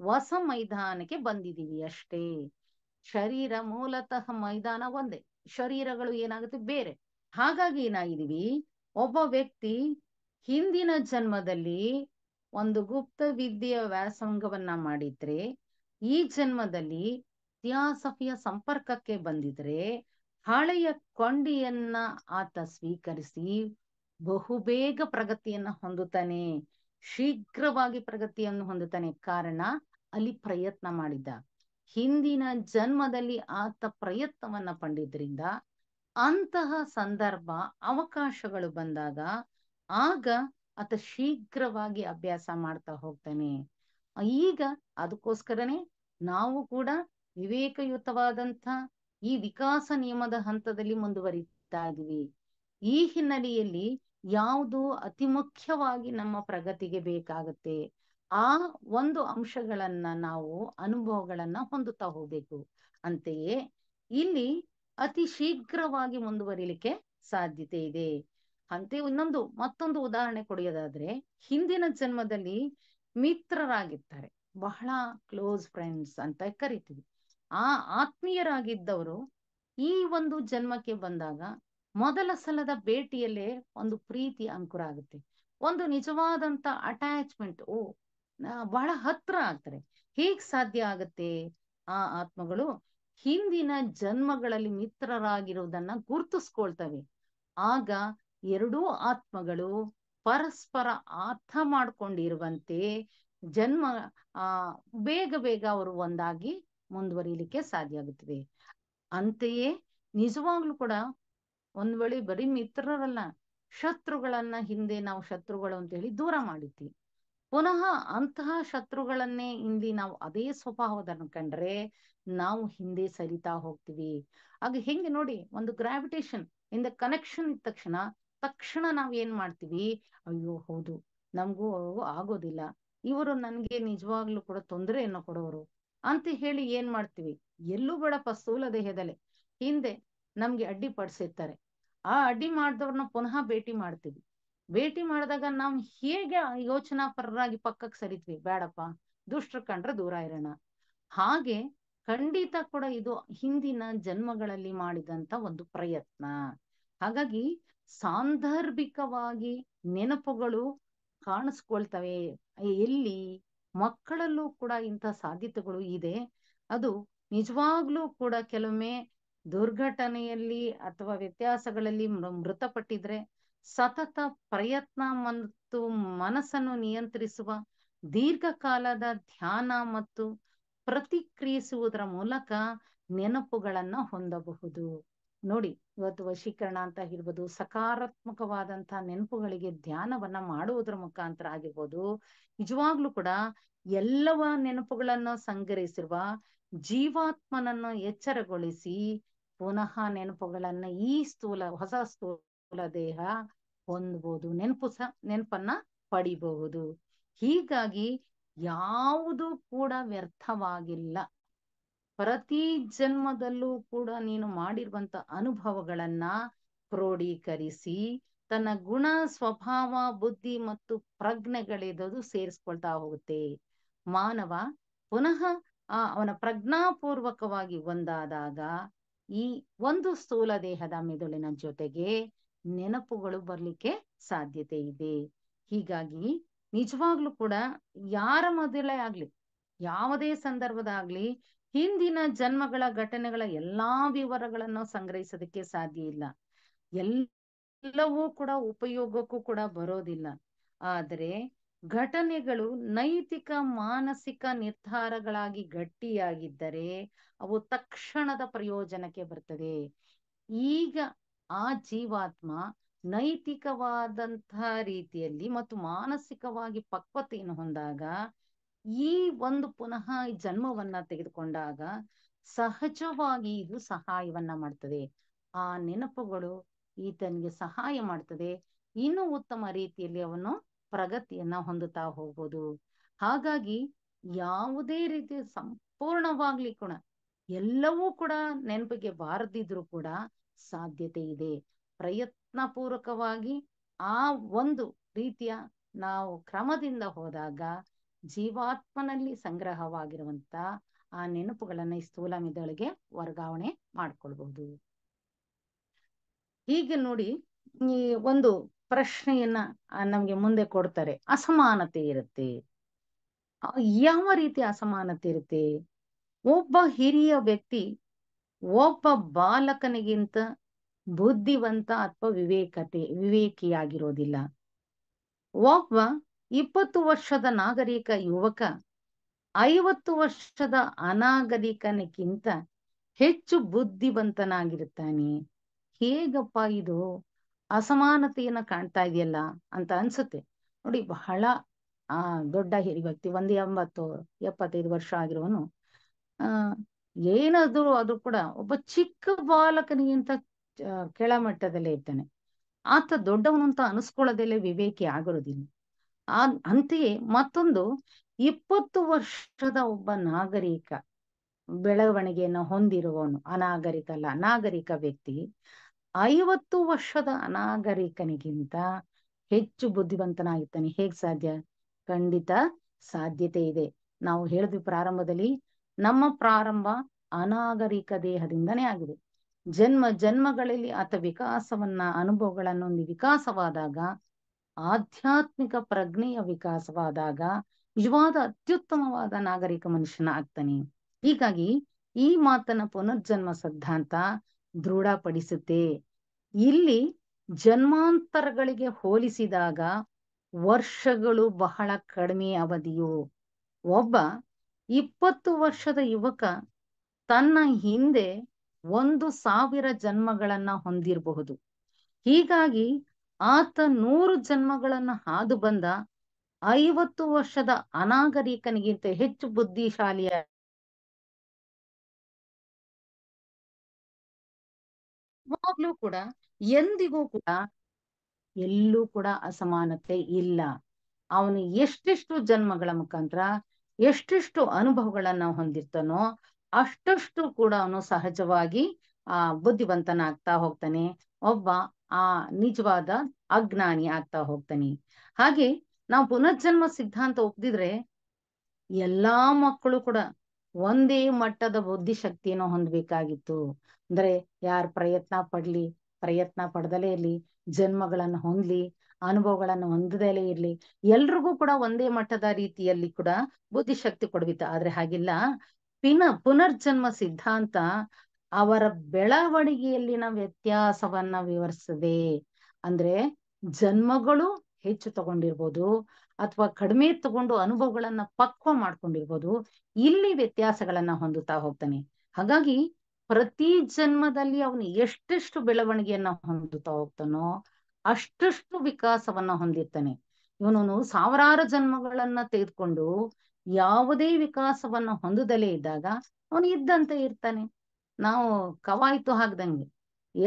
ಹೊಸ ಮೈದಾನಕ್ಕೆ ಬಂದಿದೀವಿ ಅಷ್ಟೇ ಶರೀರ ಮೂಲತಃ ಮೈದಾನ ಒಂದೇ ಶರೀರಗಳು ಏನಾಗುತ್ತೆ ಬೇರೆ ಹಾಗಾಗಿ ಏನಾಗಿದೀವಿ ಒಬ್ಬ ವ್ಯಕ್ತಿ ಹಿಂದಿನ ಜನ್ಮದಲ್ಲಿ ಒಂದು ಗುಪ್ತ ವಿದ್ಯೆಯ ವ್ಯಾಸಂಗವನ್ನ ಮಾಡಿದ್ರೆ ಈ ಜನ್ಮದಲ್ಲಿ ಥಿಯಾಸಫಿಯ ಸಂಪರ್ಕಕ್ಕೆ ಬಂದಿದ್ರೆ ಹಳೆಯ ಕೊಂಡಿಯನ್ನ ಆತ ಸ್ವೀಕರಿಸಿ ಬಹುಬೇಗ ಪ್ರಗತಿಯನ್ನ ಹೊಂದುತ್ತಾನೆ ಶೀಘ್ರವಾಗಿ ಪ್ರಗತಿಯನ್ನು ಹೊಂದುತ್ತಾನೆ ಕಾರಣ ಅಲ್ಲಿ ಪ್ರಯತ್ನ ಮಾಡಿದ್ದ ಹಿಂದಿನ ಜನ್ಮದಲ್ಲಿ ಆತ ಪ್ರಯತ್ನವನ್ನ ಪಂಡಿದ್ರಿಂದ ಅಂತಹ ಸಂದರ್ಭ ಅವಕಾಶಗಳು ಬಂದಾಗ ಆಗ ಆತ ಶೀಘ್ರವಾಗಿ ಅಭ್ಯಾಸ ಮಾಡ್ತಾ ಹೋಗ್ತಾನೆ ಈಗ ಅದಕ್ಕೋಸ್ಕರನೇ ನಾವು ಕೂಡ ವಿವೇಕಯುತವಾದಂಥ ಈ ವಿಕಾಸ ನಿಯಮದ ಹಂತದಲ್ಲಿ ಮುಂದುವರಿತಾ ಇದ್ವಿ ಈ ಹಿನ್ನೆಲೆಯಲ್ಲಿ ಯಾವುದು ಅತಿ ಮುಖ್ಯವಾಗಿ ನಮ್ಮ ಪ್ರಗತಿಗೆ ಬೇಕಾಗುತ್ತೆ ಆ ಒಂದು ಅಂಶಗಳನ್ನ ನಾವು ಅನುಭವಗಳನ್ನ ಹೊಂದುತ್ತಾ ಹೋಗ್ಬೇಕು ಅಂತೆಯೇ ಇಲ್ಲಿ ಅತಿ ಶೀಘ್ರವಾಗಿ ಮುಂದುವರಿಲಿಕ್ಕೆ ಸಾಧ್ಯತೆ ಇದೆ ಅಂತೆ ಇನ್ನೊಂದು ಮತ್ತೊಂದು ಉದಾಹರಣೆ ಕೊಡೆಯೋದಾದ್ರೆ ಹಿಂದಿನ ಜನ್ಮದಲ್ಲಿ ಮಿತ್ರರಾಗಿರ್ತಾರೆ ಬಹಳ ಕ್ಲೋಸ್ ಫ್ರೆಂಡ್ಸ್ ಅಂತ ಕರಿತೀವಿ ಆ ಆತ್ಮೀಯರಾಗಿದ್ದವರು ಈ ಒಂದು ಜನ್ಮಕ್ಕೆ ಬಂದಾಗ ಮೊದಲ ಸಲದ ಭೇಟಿಯಲ್ಲೇ ಒಂದು ಪ್ರೀತಿ ಅಂಕುರ ಆಗುತ್ತೆ ಒಂದು ನಿಜವಾದಂತ ಅಟ್ಯಾಚ್ಮೆಂಟ್ ಓ ಬಹಳ ಹತ್ರ ಆಗ್ತಾರೆ ಹೇಗ್ ಸಾಧ್ಯ ಆಗತ್ತೆ ಆ ಆತ್ಮಗಳು ಹಿಂದಿನ ಜನ್ಮಗಳಲ್ಲಿ ಮಿತ್ರರಾಗಿರುವುದನ್ನ ಗುರ್ತಿಸ್ಕೊಳ್ತವೆ ಆಗ ಎರಡೂ ಆತ್ಮಗಳು ಪರಸ್ಪರ ಅರ್ಥ ಮಾಡ್ಕೊಂಡಿರುವಂತೆ ಜನ್ಮ ಆ ಬೇಗ ಬೇಗ ಅವರು ಒಂದಾಗಿ ಮುಂದುವರಿಲಿಕ್ಕೆ ಸಾಧ್ಯ ಆಗುತ್ತದೆ ಅಂತೆಯೇ ನಿಜವಾಗ್ಲೂ ಕೂಡ ಒಂದ್ ವೇಳೆ ಬರೀ ಮಿತ್ರರಲ್ಲ ಶತ್ರುಗಳನ್ನ ಹಿಂದೆ ನಾವು ಶತ್ರುಗಳು ಅಂತ ಹೇಳಿ ದೂರ ಮಾಡಿದ್ವಿ ಪುನಃ ಅಂತಹ ಶತ್ರುಗಳನ್ನೇ ಇಲ್ಲಿ ನಾವು ಅದೇ ಸ್ವಭಾವದನ್ನು ಕಂಡ್ರೆ ನಾವು ಹಿಂದೆ ಸರಿತಾ ಹೋಗ್ತೀವಿ ಆಗ ಹೆಂಗೆ ನೋಡಿ ಒಂದು ಗ್ರಾವಿಟೇಷನ್ ಇಂದ ಕನೆಕ್ಷನ್ ಇದ್ದ ತಕ್ಷಣ ತಕ್ಷಣ ನಾವ್ ಏನ್ ಮಾಡ್ತೀವಿ ಅಯ್ಯೋ ಹೌದು ನಮಗೂ ಆಗೋದಿಲ್ಲ ಇವರು ನನ್ಗೆ ನಿಜವಾಗ್ಲೂ ಕೂಡ ತೊಂದರೆಯನ್ನು ಕೊಡೋರು ಅಂತ ಹೇಳಿ ಏನ್ ಮಾಡ್ತೀವಿ ಎಲ್ಲೂ ಬೇಡ ಪಸ್ತೂಲ ದೇಹದಲ್ಲಿ ಹಿಂದೆ ನಮ್ಗೆ ಅಡ್ಡಿ ಪಡಿಸಿರ್ತಾರೆ ಆ ಅಡ್ಡಿ ಮಾಡಿದವ್ರನ್ನ ಪುನಃ ಭೇಟಿ ಮಾಡ್ತೀವಿ ಭೇಟಿ ಮಾಡಿದಾಗ ನಾವ್ ಹೇಗೆ ಯೋಚನಾ ಪರರಾಗಿ ಪಕ್ಕಕ್ ಸರಿತೀವಿ ಬೇಡಪ್ಪ ದುಷ್ಟ್ರ ಕಂಡ್ರೆ ದೂರ ಇರೋಣ ಹಾಗೆ ಖಂಡಿತ ಕೂಡ ಇದು ಹಿಂದಿನ ಜನ್ಮಗಳಲ್ಲಿ ಮಾಡಿದಂತ ಒಂದು ಪ್ರಯತ್ನ ಹಾಗಾಗಿ ಸಾಂದರ್ಭಿಕವಾಗಿ ನೆನಪುಗಳು ಕಾಣಿಸ್ಕೊಳ್ತವೆ ಎಲ್ಲಿ ಮಕ್ಕಳಲ್ಲೂ ಕೂಡ ಇಂಥ ಸಾಧ್ಯತೆಗಳು ಇದೆ ಅದು ನಿಜವಾಗ್ಲೂ ಕೂಡ ಕೆಲವೊಮ್ಮೆ ದುರ್ಘಟನೆಯಲ್ಲಿ ಅಥವಾ ವ್ಯತ್ಯಾಸಗಳಲ್ಲಿ ಮೃತಪಟ್ಟಿದ್ರೆ ಸತತ ಪ್ರಯತ್ನ ಮತ್ತು ಮನಸ್ಸನ್ನು ನಿಯಂತ್ರಿಸುವ ದೀರ್ಘಕಾಲದ ಧ್ಯಾನ ಮತ್ತು ಪ್ರತಿಕ್ರಿಯಿಸುವುದರ ಮೂಲಕ ನೆನಪುಗಳನ್ನ ಹೊಂದಬಹುದು ನೋಡಿ ಇವತ್ತು ವಶೀಕರಣ ಅಂತ ಆಗಿರ್ಬೋದು ಸಕಾರಾತ್ಮಕವಾದಂತಹ ನೆನಪುಗಳಿಗೆ ಧ್ಯಾನವನ್ನ ಮಾಡುವುದರ ಮುಖಾಂತರ ಆಗಿರ್ಬೋದು ನಿಜವಾಗ್ಲೂ ಕೂಡ ಎಲ್ಲವ ನೆನಪುಗಳನ್ನು ಸಂಗ್ರಹಿಸಿರುವ ಜೀವಾತ್ಮನನ್ನು ಎಚ್ಚರಗೊಳಿಸಿ ಪುನಃ ನೆನಪುಗಳನ್ನ ಈ ಸ್ಥೂಲ ಹೊಸ ಸ್ಥೂಲ ದೇಹ ಹೊಂದಬಹುದು ನೆನಪು ಸಹ ನೆನಪನ್ನ ಪಡಿಬಹುದು ಹೀಗಾಗಿ ಯಾವುದು ಕೂಡ ವ್ಯರ್ಥವಾಗಿಲ್ಲ ಪ್ರತಿ ಜನ್ಮದಲ್ಲೂ ಕೂಡ ನೀನು ಮಾಡಿರುವಂತ ಅನುಭವಗಳನ್ನ ಕ್ರೋಢೀಕರಿಸಿ ತನ್ನ ಗುಣ ಸ್ವಭಾವ ಬುದ್ಧಿ ಮತ್ತು ಪ್ರಜ್ಞೆಗಳಿದ್ದು ಸೇರಿಸ್ಕೊಳ್ತಾ ಹೋಗುತ್ತೆ ಮಾನವ ಪುನಃ ಆ ಅವನ ಪ್ರಜ್ಞಾಪೂರ್ವಕವಾಗಿ ಒಂದಾದಾಗ ಈ ಒಂದು ಸ್ಥೂಲ ದೇಹದ ಮೆದುಳಿನ ಜೊತೆಗೆ ನೆನಪುಗಳು ಬರ್ಲಿಕ್ಕೆ ಸಾಧ್ಯತೆ ಇದೆ ಹೀಗಾಗಿ ನಿಜವಾಗ್ಲೂ ಕೂಡ ಯಾರ ಮೊದಲೇ ಆಗ್ಲಿ ಯಾವುದೇ ಸಂದರ್ಭದಾಗ್ಲಿ ಹಿಂದಿನ ಜನ್ಮಗಳ ಘಟನೆಗಳ ಎಲ್ಲಾ ವಿವರಗಳನ್ನು ಸಂಗ್ರಹಿಸೋದಕ್ಕೆ ಸಾಧ್ಯ ಇಲ್ಲ ಎಲ್ಲವೂ ಕೂಡ ಉಪಯೋಗಕ್ಕೂ ಕೂಡ ಬರೋದಿಲ್ಲ ಆದರೆ ಘಟನೆಗಳು ನೈತಿಕ ಮಾನಸಿಕ ನಿರ್ಧಾರಗಳಾಗಿ ಗಟ್ಟಿಯಾಗಿದ್ದರೆ ಅವು ತಕ್ಷಣದ ಪ್ರಯೋಜನಕ್ಕೆ ಬರ್ತದೆ ಈಗ ಆ ಜೀವಾತ್ಮ ನೈತಿಕವಾದಂತಹ ರೀತಿಯಲ್ಲಿ ಮತ್ತು ಮಾನಸಿಕವಾಗಿ ಪಕ್ವತೆಯನ್ನು ಹೊಂದಾಗ ಈ ಒಂದು ಪುನಃ ಈ ಜನ್ಮವನ್ನ ತೆಗೆದುಕೊಂಡಾಗ ಸಹಜವಾಗಿ ಇದು ಸಹಾಯವನ್ನ ಮಾಡ್ತದೆ ಆ ನೆನಪುಗಳು ಈತನಿಗೆ ಸಹಾಯ ಮಾಡ್ತದೆ ಇನ್ನು ಉತ್ತಮ ರೀತಿಯಲ್ಲಿ ಅವನು ಪ್ರಗತಿಯನ್ನ ಹೊಂದುತ್ತಾ ಹೋಗ್ಬೋದು ಹಾಗಾಗಿ ಯಾವುದೇ ರೀತಿಯ ಸಂಪೂರ್ಣವಾಗ್ಲಿ ಕೂಡ ಎಲ್ಲವೂ ಕೂಡ ನೆನಪಿಗೆ ಬಾರದಿದ್ರು ಕೂಡ ಸಾಧ್ಯತೆ ಇದೆ ಪ್ರಯತ್ನ ಪೂರ್ವಕವಾಗಿ ಆ ಒಂದು ರೀತಿಯ ನಾವು ಕ್ರಮದಿಂದ ಹೋದಾಗ ಜೀವಾತ್ಮನಲ್ಲಿ ಸಂಗ್ರಹವಾಗಿರುವಂತ ಆ ನೆನಪುಗಳನ್ನ ಈ ಸ್ಥೂಲ ಮೆದುಳಿಗೆ ವರ್ಗಾವಣೆ ಮಾಡ್ಕೊಳ್ಬಹುದು ಹೀಗೆ ನೋಡಿ ಈ ಒಂದು ಪ್ರಶ್ನೆಯನ್ನ ನಮ್ಗೆ ಮುಂದೆ ಕೊಡ್ತಾರೆ ಅಸಮಾನತೆ ಇರುತ್ತೆ ಯಾವ ರೀತಿ ಅಸಮಾನತೆ ಇರುತ್ತೆ ಒಬ್ಬ ಹಿರಿಯ ವ್ಯಕ್ತಿ ಒಬ್ಬ ಬಾಲಕನಿಗಿಂತ ಬುದ್ಧಿವಂತ ಅಥವಾ ವಿವೇಕತೆ ವಿವೇಕಿಯಾಗಿರೋದಿಲ್ಲ ಒಬ್ಬ ಇಪ್ಪತ್ತು ವರ್ಷದ ನಾಗರಿಕ ಯುವಕ ಐವತ್ತು ವರ್ಷದ ಅನಾಗರಿಕನಿಗಿಂತ ಹೆಚ್ಚು ಬುದ್ಧಿವಂತನಾಗಿರುತ್ತಾನೆ ಹೇಗಪ್ಪ ಇದು ಅಸಮಾನತೆಯನ್ನ ಕಾಣ್ತಾ ಇದೆಯಲ್ಲ ಅಂತ ಅನ್ಸುತ್ತೆ ನೋಡಿ ಬಹಳ ಆ ದೊಡ್ಡ ಹಿರಿಯ ವ್ಯಕ್ತಿ ಒಂದ್ ಎಂಬತ್ತು ಎಪ್ಪತ್ತೈದು ವರ್ಷ ಆಗಿರುವನು ಆ ಏನಾದ್ರೂ ಅದು ಕೂಡ ಒಬ್ಬ ಚಿಕ್ಕ ಬಾಲಕನಿಗಿಂತ ಕೆಳಮಟ್ಟದಲ್ಲೇ ಇದ್ದಾನೆ ಆತ ದೊಡ್ಡವನು ಅಂತ ಅನಿಸ್ಕೊಳ್ಳೋದಲ್ಲೇ ವಿವೇಕಿ ಆಗಿರೋದಿಲ್ಲ ಆ ಅಂತೆಯೇ ಮತ್ತೊಂದು ಇಪ್ಪತ್ತು ವರ್ಷದ ಒಬ್ಬ ನಾಗರಿಕ ಬೆಳವಣಿಗೆಯನ್ನು ಹೊಂದಿರುವವನು ಅನಾಗರಿಕ ಅಲ್ಲ ನಾಗರಿಕ ವ್ಯಕ್ತಿ ಐವತ್ತು ವರ್ಷದ ಅನಾಗರಿಕನಿಗಿಂತ ಹೆಚ್ಚು ಬುದ್ಧಿವಂತನಾಗಿರ್ತಾನೆ ಹೇಗ್ ಸಾಧ್ಯ ಖಂಡಿತ ಸಾಧ್ಯತೆ ಇದೆ ನಾವು ಹೇಳಿದ್ವಿ ಪ್ರಾರಂಭದಲ್ಲಿ ನಮ್ಮ ಪ್ರಾರಂಭ ಅನಾಗರಿಕ ದೇಹದಿಂದನೇ ಆಗಿದೆ ಜನ್ಮ ಜನ್ಮಗಳಲ್ಲಿ ಆತ ವಿಕಾಸವನ್ನ ಅನುಭವಗಳನ್ನೊಂದು ವಿಕಾಸವಾದಾಗ ಆಧ್ಯಾತ್ಮಿಕ ಪ್ರಜ್ಞೆಯ ವಿಕಾಸವಾದಾಗ ನಿಜವಾದ ಅತ್ಯುತ್ತಮವಾದ ನಾಗರಿಕ ಮನುಷ್ಯನ ಆಗ್ತಾನೆ ಹೀಗಾಗಿ ಈ ಮಾತನ್ನ ಪುನರ್ಜನ್ಮ ಸಿದ್ಧಾಂತ ದೃಢಪಡಿಸುತ್ತೆ ಇಲ್ಲಿ ಜನ್ಮಾಂತರಗಳಿಗೆ ಹೋಲಿಸಿದಾಗ ವರ್ಷಗಳು ಬಹಳ ಕಡಿಮೆ ಅವಧಿಯು ಒಬ್ಬ ಇಪ್ಪತ್ತು ವರ್ಷದ ಯುವಕ ತನ್ನ ಹಿಂದೆ ಒಂದು ಸಾವಿರ ಜನ್ಮಗಳನ್ನ ಹೊಂದಿರಬಹುದು ಹೀಗಾಗಿ ಆತ ನೂರು ಜನ್ಮಗಳನ್ನ ಹಾದು ಬಂದ ಐವತ್ತು ವರ್ಷದ ಅನಾಗರಿಕನಿಗಿಂತ ಹೆಚ್ಚು ಬುದ್ಧಿಶಾಲಿಯ ಯಾವಾಗ್ಲೂ ಕೂಡ ಎಂದಿಗೂ ಕೂಡ ಎಲ್ಲೂ ಕೂಡ ಅಸಮಾನತೆ ಇಲ್ಲ ಅವನು ಎಷ್ಟೆಷ್ಟು ಜನ್ಮಗಳ ಮುಖಾಂತರ ಎಷ್ಟೆಷ್ಟು ಅನುಭವಗಳನ್ನ ಹೊಂದಿರ್ತಾನೋ ಅಷ್ಟಷ್ಟು ಕೂಡ ಅವನು ಸಹಜವಾಗಿ ಆ ಬುದ್ಧಿವಂತನಾಗ್ತಾ ಹೋಗ್ತಾನೆ ಒಬ್ಬ ಆ ನಿಜವಾದ ಅಜ್ಞಾನಿ ಆಗ್ತಾ ಹೋಗ್ತಾನೆ ಹಾಗೆ ನಾವು ಪುನರ್ಜನ್ಮ ಸಿದ್ಧಾಂತ ಹೋಗ್ದಿದ್ರೆ ಎಲ್ಲಾ ಮಕ್ಕಳು ಕೂಡ ಒಂದೇ ಮಟ್ಟದ ಬುದ್ಧಿಶಕ್ತಿಯನ್ನು ಹೊಂದ್ಬೇಕಾಗಿತ್ತು ಅಂದ್ರೆ ಯಾರ್ ಪ್ರಯತ್ನ ಪಡ್ಲಿ ಪ್ರಯತ್ನ ಪಡ್ದಲೇ ಇರ್ಲಿ ಜನ್ಮಗಳನ್ನ ಹೊಂದ್ಲಿ ಅನುಭವಗಳನ್ನ ಹೊಂದದೇ ಇರ್ಲಿ ಎಲ್ರಿಗೂ ಕೂಡ ಒಂದೇ ಮಟ್ಟದ ರೀತಿಯಲ್ಲಿ ಕೂಡ ಬುದ್ಧಿಶಕ್ತಿ ಕೊಡ್ಬಿತ್ತ ಆದ್ರೆ ಹಾಗಿಲ್ಲ ಪಿನ ಪುನರ್ಜನ್ಮ ಸಿದ್ಧಾಂತ ಅವರ ಬೆಳವಣಿಗೆಯಲ್ಲಿನ ವ್ಯತ್ಯಾಸವನ್ನ ವಿವರಿಸದೆ ಅಂದ್ರೆ ಜನ್ಮಗಳು ಹೆಚ್ಚು ತಗೊಂಡಿರ್ಬೋದು ಅಥವಾ ಕಡಿಮೆ ತಗೊಂಡು ಅನುಭವಗಳನ್ನ ಪಕ್ವ ಮಾಡ್ಕೊಂಡಿರ್ಬೋದು ಇಲ್ಲಿ ವ್ಯತ್ಯಾಸಗಳನ್ನ ಹೊಂದುತ್ತಾ ಹೋಗ್ತಾನೆ ಹಾಗಾಗಿ ಪ್ರತಿ ಜನ್ಮದಲ್ಲಿ ಅವನು ಎಷ್ಟೆಷ್ಟು ಬೆಳವಣಿಗೆಯನ್ನ ಹೊಂದುತ್ತಾ ಹೋಗ್ತಾನೋ ಅಷ್ಟಷ್ಟು ವಿಕಾಸವನ್ನ ಹೊಂದಿರ್ತಾನೆ ಇವನು ಸಾವಿರಾರು ಜನ್ಮಗಳನ್ನ ತೆಗೆದುಕೊಂಡು ಯಾವುದೇ ವಿಕಾಸವನ್ನ ಹೊಂದದಲೇ ಇದ್ದಾಗ ಅವನು ಇದ್ದಂತೆ ಇರ್ತಾನೆ ನಾವು ಕವಾಯಿತು ಹಾಕ್ದಂಗೆ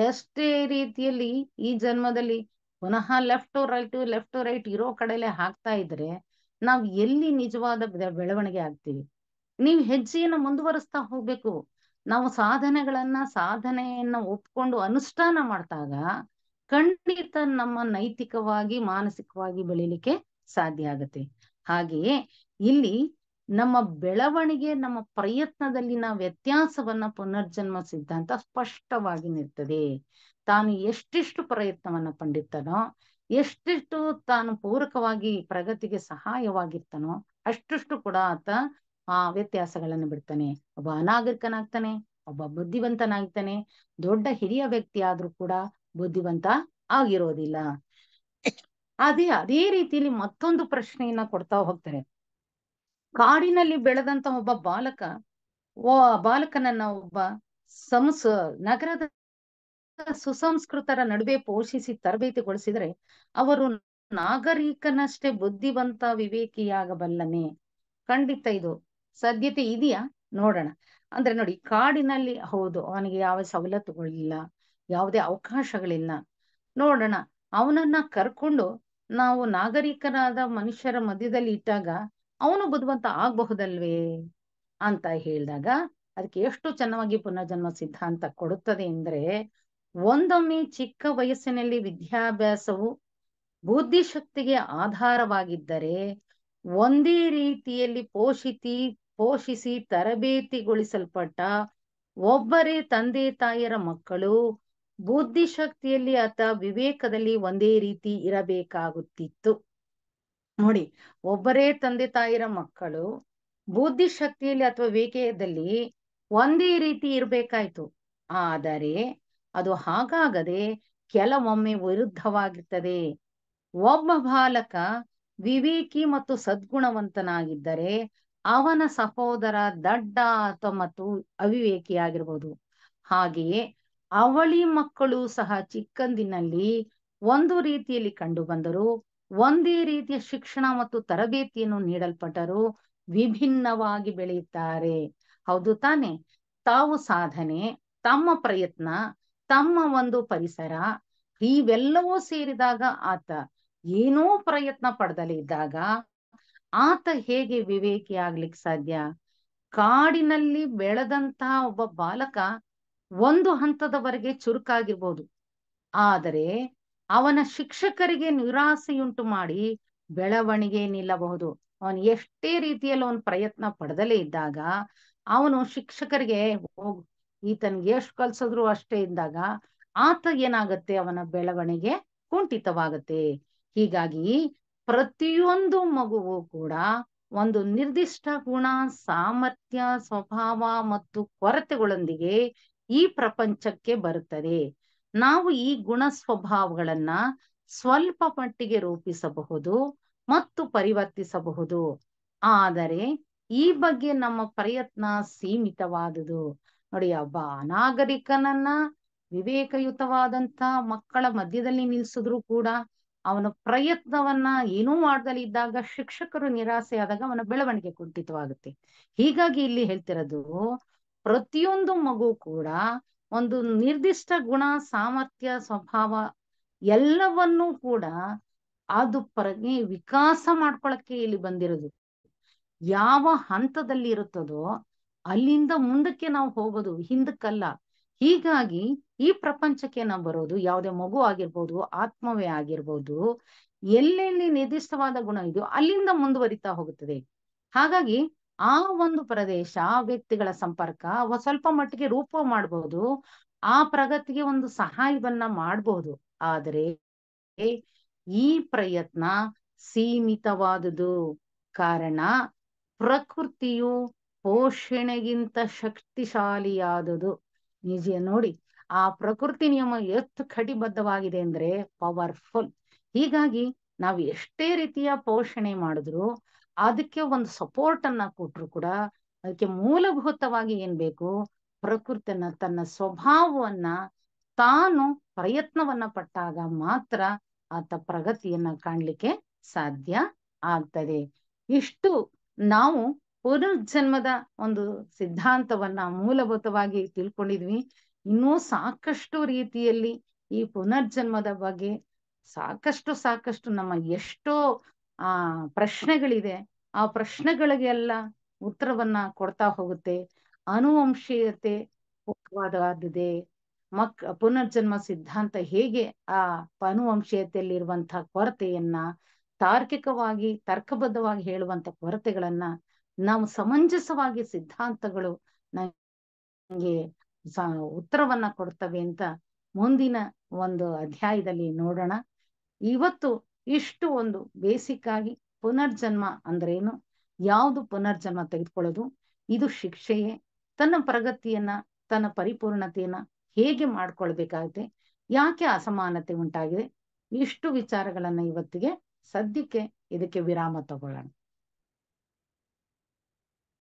ಎಷ್ಟೇ ರೀತಿಯಲ್ಲಿ ಈ ಜನ್ಮದಲ್ಲಿ ಪುನಃ ಲೆಫ್ಟ್ ರೈಟ್ ಲೆಫ್ಟ್ ರೈಟ್ ಇರೋ ಕಡೆಲೆ ಹಾಕ್ತಾ ಇದ್ರೆ ನಾವ್ ಎಲ್ಲಿ ನಿಜವಾದ ಬೆಳವಣಿಗೆ ಆಗ್ತೀವಿ ನೀವು ಹೆಜ್ಜೆಯನ್ನ ಮುಂದುವರಿಸ್ತಾ ಹೋಗ್ಬೇಕು ನಾವು ಸಾಧನೆಗಳನ್ನ ಸಾಧನೆಯನ್ನ ಒಪ್ಕೊಂಡು ಅನುಷ್ಠಾನ ಮಾಡ್ತಾಗ ಖಂಡಿತ ನಮ್ಮ ನೈತಿಕವಾಗಿ ಮಾನಸಿಕವಾಗಿ ಬೆಳೀಲಿಕ್ಕೆ ಸಾಧ್ಯ ಆಗುತ್ತೆ ಹಾಗೆಯೇ ಇಲ್ಲಿ ನಮ್ಮ ಬೆಳವಣಿಗೆ ನಮ್ಮ ಪ್ರಯತ್ನದಲ್ಲಿನ ವ್ಯತ್ಯಾಸವನ್ನ ಪುನರ್ಜನ್ಮ ಸಿದ್ಧಾಂತ ಸ್ಪಷ್ಟವಾಗಿ ನಿರ್ತದೆ ತಾನು ಎಷ್ಟೆಷ್ಟು ಪ್ರಯತ್ನವನ್ನ ಪಂಡಿತ್ತನೋ ಎಷ್ಟಿಷ್ಟು ತಾನು ಪೂರಕವಾಗಿ ಪ್ರಗತಿಗೆ ಸಹಾಯವಾಗಿರ್ತಾನೋ ಅಷ್ಟಿಷ್ಟು ಕೂಡ ಆತ ಆ ವ್ಯತ್ಯಾಸಗಳನ್ನು ಬಿಡ್ತಾನೆ ಒಬ್ಬ ಅನಾಗರಿಕನಾಗ್ತಾನೆ ಒಬ್ಬ ಬುದ್ಧಿವಂತನಾಗ್ತಾನೆ ದೊಡ್ಡ ಹಿರಿಯ ವ್ಯಕ್ತಿ ಆದ್ರೂ ಕೂಡ ಬುದ್ಧಿವಂತ ಆಗಿರೋದಿಲ್ಲ ಅದೇ ಅದೇ ರೀತಿಯಲ್ಲಿ ಮತ್ತೊಂದು ಪ್ರಶ್ನೆಯನ್ನ ಕೊಡ್ತಾ ಹೋಗ್ತಾರೆ ಕಾಡಿನಲ್ಲಿ ಬೆಳೆದಂತ ಒಬ್ಬ ಬಾಲಕ ಓ ಬಾಲಕನನ್ನ ಒಬ್ಬ ಸಂಸ್ ನಗರದ ಸುಸಂಸ್ಕೃತರ ನಡುವೆ ಪೋಷಿಸಿ ತರಬೇತಿಗೊಳಿಸಿದ್ರೆ ಅವರು ನಾಗರಿಕನಷ್ಟೇ ಬುದ್ಧಿವಂತ ವಿವೇಕಿಯಾಗಬಲ್ಲನೆ ಖಂಡಿತ ಇದು ಸದ್ಯತೆ ಇದೆಯಾ ನೋಡೋಣ ಅಂದ್ರೆ ನೋಡಿ ಕಾಡಿನಲ್ಲಿ ಹೌದು ಅವನಿಗೆ ಯಾವ ಸವಲತ್ತುಗಳಿಲ್ಲ ಯಾವುದೇ ಅವಕಾಶಗಳಿಲ್ಲ ನೋಡೋಣ ಅವನನ್ನ ಕರ್ಕೊಂಡು ನಾವು ನಾಗರಿಕರಾದ ಮನುಷ್ಯರ ಮಧ್ಯದಲ್ಲಿ ಇಟ್ಟಾಗ ಅವನು ಬುದ್ಧಿವಂತ ಆಗ್ಬಹುದಲ್ವೇ ಅಂತ ಹೇಳಿದಾಗ ಅದಕ್ಕೆ ಎಷ್ಟು ಚೆನ್ನಾಗಿ ಪುನರ್ಜನ್ಮ ಸಿದ್ಧಾಂತ ಕೊಡುತ್ತದೆ ಅಂದ್ರೆ ಒಂದೊಮ್ಮೆ ಚಿಕ್ಕ ವಯಸ್ಸಿನಲ್ಲಿ ವಿದ್ಯಾಭ್ಯಾಸವು ಬುದ್ಧಿಶಕ್ತಿಗೆ ಆಧಾರವಾಗಿದ್ದರೆ ಒಂದೇ ರೀತಿಯಲ್ಲಿ ಪೋಷಿತಿ ಪೋಷಿಸಿ ತರಬೇತಿಗೊಳಿಸಲ್ಪಟ್ಟ ಒಬ್ಬರೇ ತಂದೆ ತಾಯಿಯರ ಮಕ್ಕಳು ಬುದ್ಧಿ ಶಕ್ತಿಯಲ್ಲಿ ಅಥವಾ ವಿವೇಕದಲ್ಲಿ ಒಂದೇ ರೀತಿ ಇರಬೇಕಾಗುತ್ತಿತ್ತು ನೋಡಿ ಒಬ್ಬರೇ ತಂದೆ ತಾಯಿರ ಮಕ್ಕಳು ಬುದ್ಧಿ ಶಕ್ತಿಯಲ್ಲಿ ಅಥವಾ ವಿವೇಕದಲ್ಲಿ ಒಂದೇ ರೀತಿ ಇರಬೇಕಾಯ್ತು ಆದರೆ ಅದು ಹಾಗಾಗದೆ ಕೆಲವೊಮ್ಮೆ ವಿರುದ್ಧವಾಗಿರ್ತದೆ ಒಬ್ಬ ಬಾಲಕ ವಿವೇಕಿ ಮತ್ತು ಸದ್ಗುಣವಂತನಾಗಿದ್ದರೆ ಅವನ ಸಹೋದರ ದಡ್ಡ ಅಥವಾ ಮತ್ತು ಅವಿವೇಕಿಯಾಗಿರ್ಬೋದು ಹಾಗೆಯೇ ಅವಳಿ ಮಕ್ಕಳು ಸಹ ಚಿಕ್ಕಂದಿನಲ್ಲಿ ಒಂದು ರೀತಿಯಲ್ಲಿ ಕಂಡು ಬಂದರು ಒಂದೇ ರೀತಿಯ ಶಿಕ್ಷಣ ಮತ್ತು ತರಬೇತಿಯನ್ನು ನೀಡಲ್ಪಟ್ಟರು ವಿಭಿನ್ನವಾಗಿ ಬೆಳೆಯುತ್ತಾರೆ ಹೌದು ತಾನೆ ತಾವು ಸಾಧನೆ ತಮ್ಮ ಪ್ರಯತ್ನ ತಮ್ಮ ಒಂದು ಪರಿಸರ ಇವೆಲ್ಲವೂ ಸೇರಿದಾಗ ಆತ ಏನೋ ಪ್ರಯತ್ನ ಪಡೆದಲೇ ಇದ್ದಾಗ ಆತ ಹೇಗೆ ವಿವೇಕಿ ಆಗ್ಲಿಕ್ಕೆ ಸಾಧ್ಯ ಕಾಡಿನಲ್ಲಿ ಬೆಳೆದಂತಹ ಒಬ್ಬ ಬಾಲಕ ಒಂದು ಹಂತದವರೆಗೆ ಚುರುಕಾಗಿರ್ಬೋದು ಆದರೆ ಅವನ ಶಿಕ್ಷಕರಿಗೆ ನಿರಾಸೆಯುಂಟು ಮಾಡಿ ಬೆಳವಣಿಗೆ ನಿಲ್ಲಬಹುದು ಅವನು ಎಷ್ಟೇ ರೀತಿಯಲ್ಲಿ ಅವನ್ ಪ್ರಯತ್ನ ಪಡೆದಲೇ ಇದ್ದಾಗ ಅವನು ಶಿಕ್ಷಕರಿಗೆ ಹೋಗ್ ಈತನ್ಗೆ ಎಷ್ಟು ಕಲ್ಸಿದ್ರು ಅಷ್ಟೇ ಇದ್ದಾಗ ಆತ ಏನಾಗತ್ತೆ ಅವನ ಬೆಳವಣಿಗೆ ಕುಂಠಿತವಾಗತ್ತೆ ಹೀಗಾಗಿ ಪ್ರತಿಯೊಂದು ಮಗುವು ಕೂಡ ಒಂದು ನಿರ್ದಿಷ್ಟ ಗುಣ ಸಾಮರ್ಥ್ಯ ಸ್ವಭಾವ ಮತ್ತು ಕೊರತೆಗಳೊಂದಿಗೆ ಈ ಪ್ರಪಂಚಕ್ಕೆ ಬರುತ್ತದೆ ನಾವು ಈ ಗುಣ ಸ್ವಭಾವಗಳನ್ನ ಸ್ವಲ್ಪ ಮಟ್ಟಿಗೆ ರೂಪಿಸಬಹುದು ಮತ್ತು ಪರಿವರ್ತಿಸಬಹುದು ಆದರೆ ಈ ಬಗ್ಗೆ ನಮ್ಮ ಪ್ರಯತ್ನ ಸೀಮಿತವಾದುದು ನೋಡಿ ಒಬ್ಬ ಅನಾಗರಿಕನನ್ನ ವಿವೇಕಯುತವಾದಂತ ಮಕ್ಕಳ ಮಧ್ಯದಲ್ಲಿ ನಿಲ್ಸಿದ್ರು ಕೂಡ ಅವನ ಪ್ರಯತ್ನವನ್ನ ಏನೂ ಇದ್ದಾಗ ಶಿಕ್ಷಕರು ನಿರಾಸೆ ಆದಾಗ ಅವನ ಬೆಳವಣಿಗೆ ಕುಂಠಿತವಾಗುತ್ತೆ ಹೀಗಾಗಿ ಇಲ್ಲಿ ಹೇಳ್ತಿರೋದು ಪ್ರತಿಯೊಂದು ಮಗು ಕೂಡ ಒಂದು ನಿರ್ದಿಷ್ಟ ಗುಣ ಸಾಮರ್ಥ್ಯ ಸ್ವಭಾವ ಎಲ್ಲವನ್ನೂ ಕೂಡ ಅದು ಪ್ರಜ್ಞೆ ವಿಕಾಸ ಮಾಡ್ಕೊಳಕ್ಕೆ ಇಲ್ಲಿ ಬಂದಿರೋದು ಯಾವ ಹಂತದಲ್ಲಿ ಇರುತ್ತದೋ ಅಲ್ಲಿಂದ ಮುಂದಕ್ಕೆ ನಾವು ಹೋಗೋದು ಹಿಂದಕ್ಕಲ್ಲ ಹೀಗಾಗಿ ಈ ಪ್ರಪಂಚಕ್ಕೆ ನಾವು ಬರೋದು ಯಾವುದೇ ಮಗು ಆಗಿರ್ಬೋದು ಆತ್ಮವೇ ಆಗಿರ್ಬೋದು ಎಲ್ಲೆಲ್ಲಿ ನಿರ್ದಿಷ್ಟವಾದ ಗುಣ ಇದೆಯೋ ಅಲ್ಲಿಂದ ಮುಂದುವರಿತಾ ಹೋಗುತ್ತದೆ ಹಾಗಾಗಿ ಆ ಒಂದು ಪ್ರದೇಶ ಆ ವ್ಯಕ್ತಿಗಳ ಸಂಪರ್ಕ ಸ್ವಲ್ಪ ಮಟ್ಟಿಗೆ ರೂಪ ಮಾಡಬಹುದು ಆ ಪ್ರಗತಿಗೆ ಒಂದು ಸಹಾಯವನ್ನ ಮಾಡಬಹುದು ಆದರೆ ಈ ಪ್ರಯತ್ನ ಸೀಮಿತವಾದುದು ಕಾರಣ ಪ್ರಕೃತಿಯು ಪೋಷಣೆಗಿಂತ ಶಕ್ತಿಶಾಲಿಯಾದುದು ನಿಜ ನೋಡಿ ಆ ಪ್ರಕೃತಿ ನಿಯಮ ಎಷ್ಟು ಕಟಿಬದ್ಧವಾಗಿದೆ ಅಂದ್ರೆ ಪವರ್ಫುಲ್ ಹೀಗಾಗಿ ನಾವು ಎಷ್ಟೇ ರೀತಿಯ ಪೋಷಣೆ ಮಾಡಿದ್ರು ಅದಕ್ಕೆ ಒಂದು ಸಪೋರ್ಟ್ ಅನ್ನ ಕೊಟ್ರು ಕೂಡ ಅದಕ್ಕೆ ಮೂಲಭೂತವಾಗಿ ಏನ್ ಬೇಕು ಪ್ರಕೃತಿಯನ್ನ ತನ್ನ ಸ್ವಭಾವವನ್ನ ತಾನು ಪ್ರಯತ್ನವನ್ನ ಪಟ್ಟಾಗ ಮಾತ್ರ ಆತ ಪ್ರಗತಿಯನ್ನ ಕಾಣ್ಲಿಕ್ಕೆ ಸಾಧ್ಯ ಆಗ್ತದೆ ಇಷ್ಟು ನಾವು ಪುನರ್ಜನ್ಮದ ಒಂದು ಸಿದ್ಧಾಂತವನ್ನ ಮೂಲಭೂತವಾಗಿ ತಿಳ್ಕೊಂಡಿದ್ವಿ ಇನ್ನೂ ಸಾಕಷ್ಟು ರೀತಿಯಲ್ಲಿ ಈ ಪುನರ್ಜನ್ಮದ ಬಗ್ಗೆ ಸಾಕಷ್ಟು ಸಾಕಷ್ಟು ನಮ್ಮ ಎಷ್ಟೋ ಆ ಪ್ರಶ್ನೆಗಳಿದೆ ಆ ಪ್ರಶ್ನೆಗಳಿಗೆಲ್ಲ ಉತ್ತರವನ್ನ ಕೊಡ್ತಾ ಹೋಗುತ್ತೆ ಅನುವಂಶೀಯತೆ ಮುಖ್ಯವಾದವಾದಿದೆ ಮಕ್ ಪುನರ್ಜನ್ಮ ಸಿದ್ಧಾಂತ ಹೇಗೆ ಆ ಅನುವಂಶೀಯತೆಯಲ್ಲಿ ಇರುವಂತಹ ಕೊರತೆಯನ್ನ ತಾರ್ಕಿಕವಾಗಿ ತರ್ಕಬದ್ಧವಾಗಿ ಹೇಳುವಂತ ಕೊರತೆಗಳನ್ನ ನಾವು ಸಮಂಜಸವಾಗಿ ಸಿದ್ಧಾಂತಗಳು ನಮಗೆ ಉತ್ತರವನ್ನ ಕೊಡ್ತವೆ ಅಂತ ಮುಂದಿನ ಒಂದು ಅಧ್ಯಾಯದಲ್ಲಿ ನೋಡೋಣ ಇವತ್ತು ಇಷ್ಟು ಒಂದು ಬೇಸಿಕ್ ಆಗಿ ಪುನರ್ಜನ್ಮ ಅಂದ್ರೇನು ಯಾವುದು ಪುನರ್ಜನ್ಮ ತೆಗೆದುಕೊಳ್ಳೋದು ಇದು ಶಿಕ್ಷೆಯೇ ತನ್ನ ಪ್ರಗತಿಯನ್ನ ತನ್ನ ಪರಿಪೂರ್ಣತೆಯನ್ನ ಹೇಗೆ ಮಾಡ್ಕೊಳ್ಬೇಕಾಗುತ್ತೆ ಯಾಕೆ ಅಸಮಾನತೆ ಉಂಟಾಗಿದೆ ಇಷ್ಟು ವಿಚಾರಗಳನ್ನ ಇವತ್ತಿಗೆ ಸದ್ಯಕ್ಕೆ ಇದಕ್ಕೆ ವಿರಾಮ ತಗೊಳ್ಳೋಣ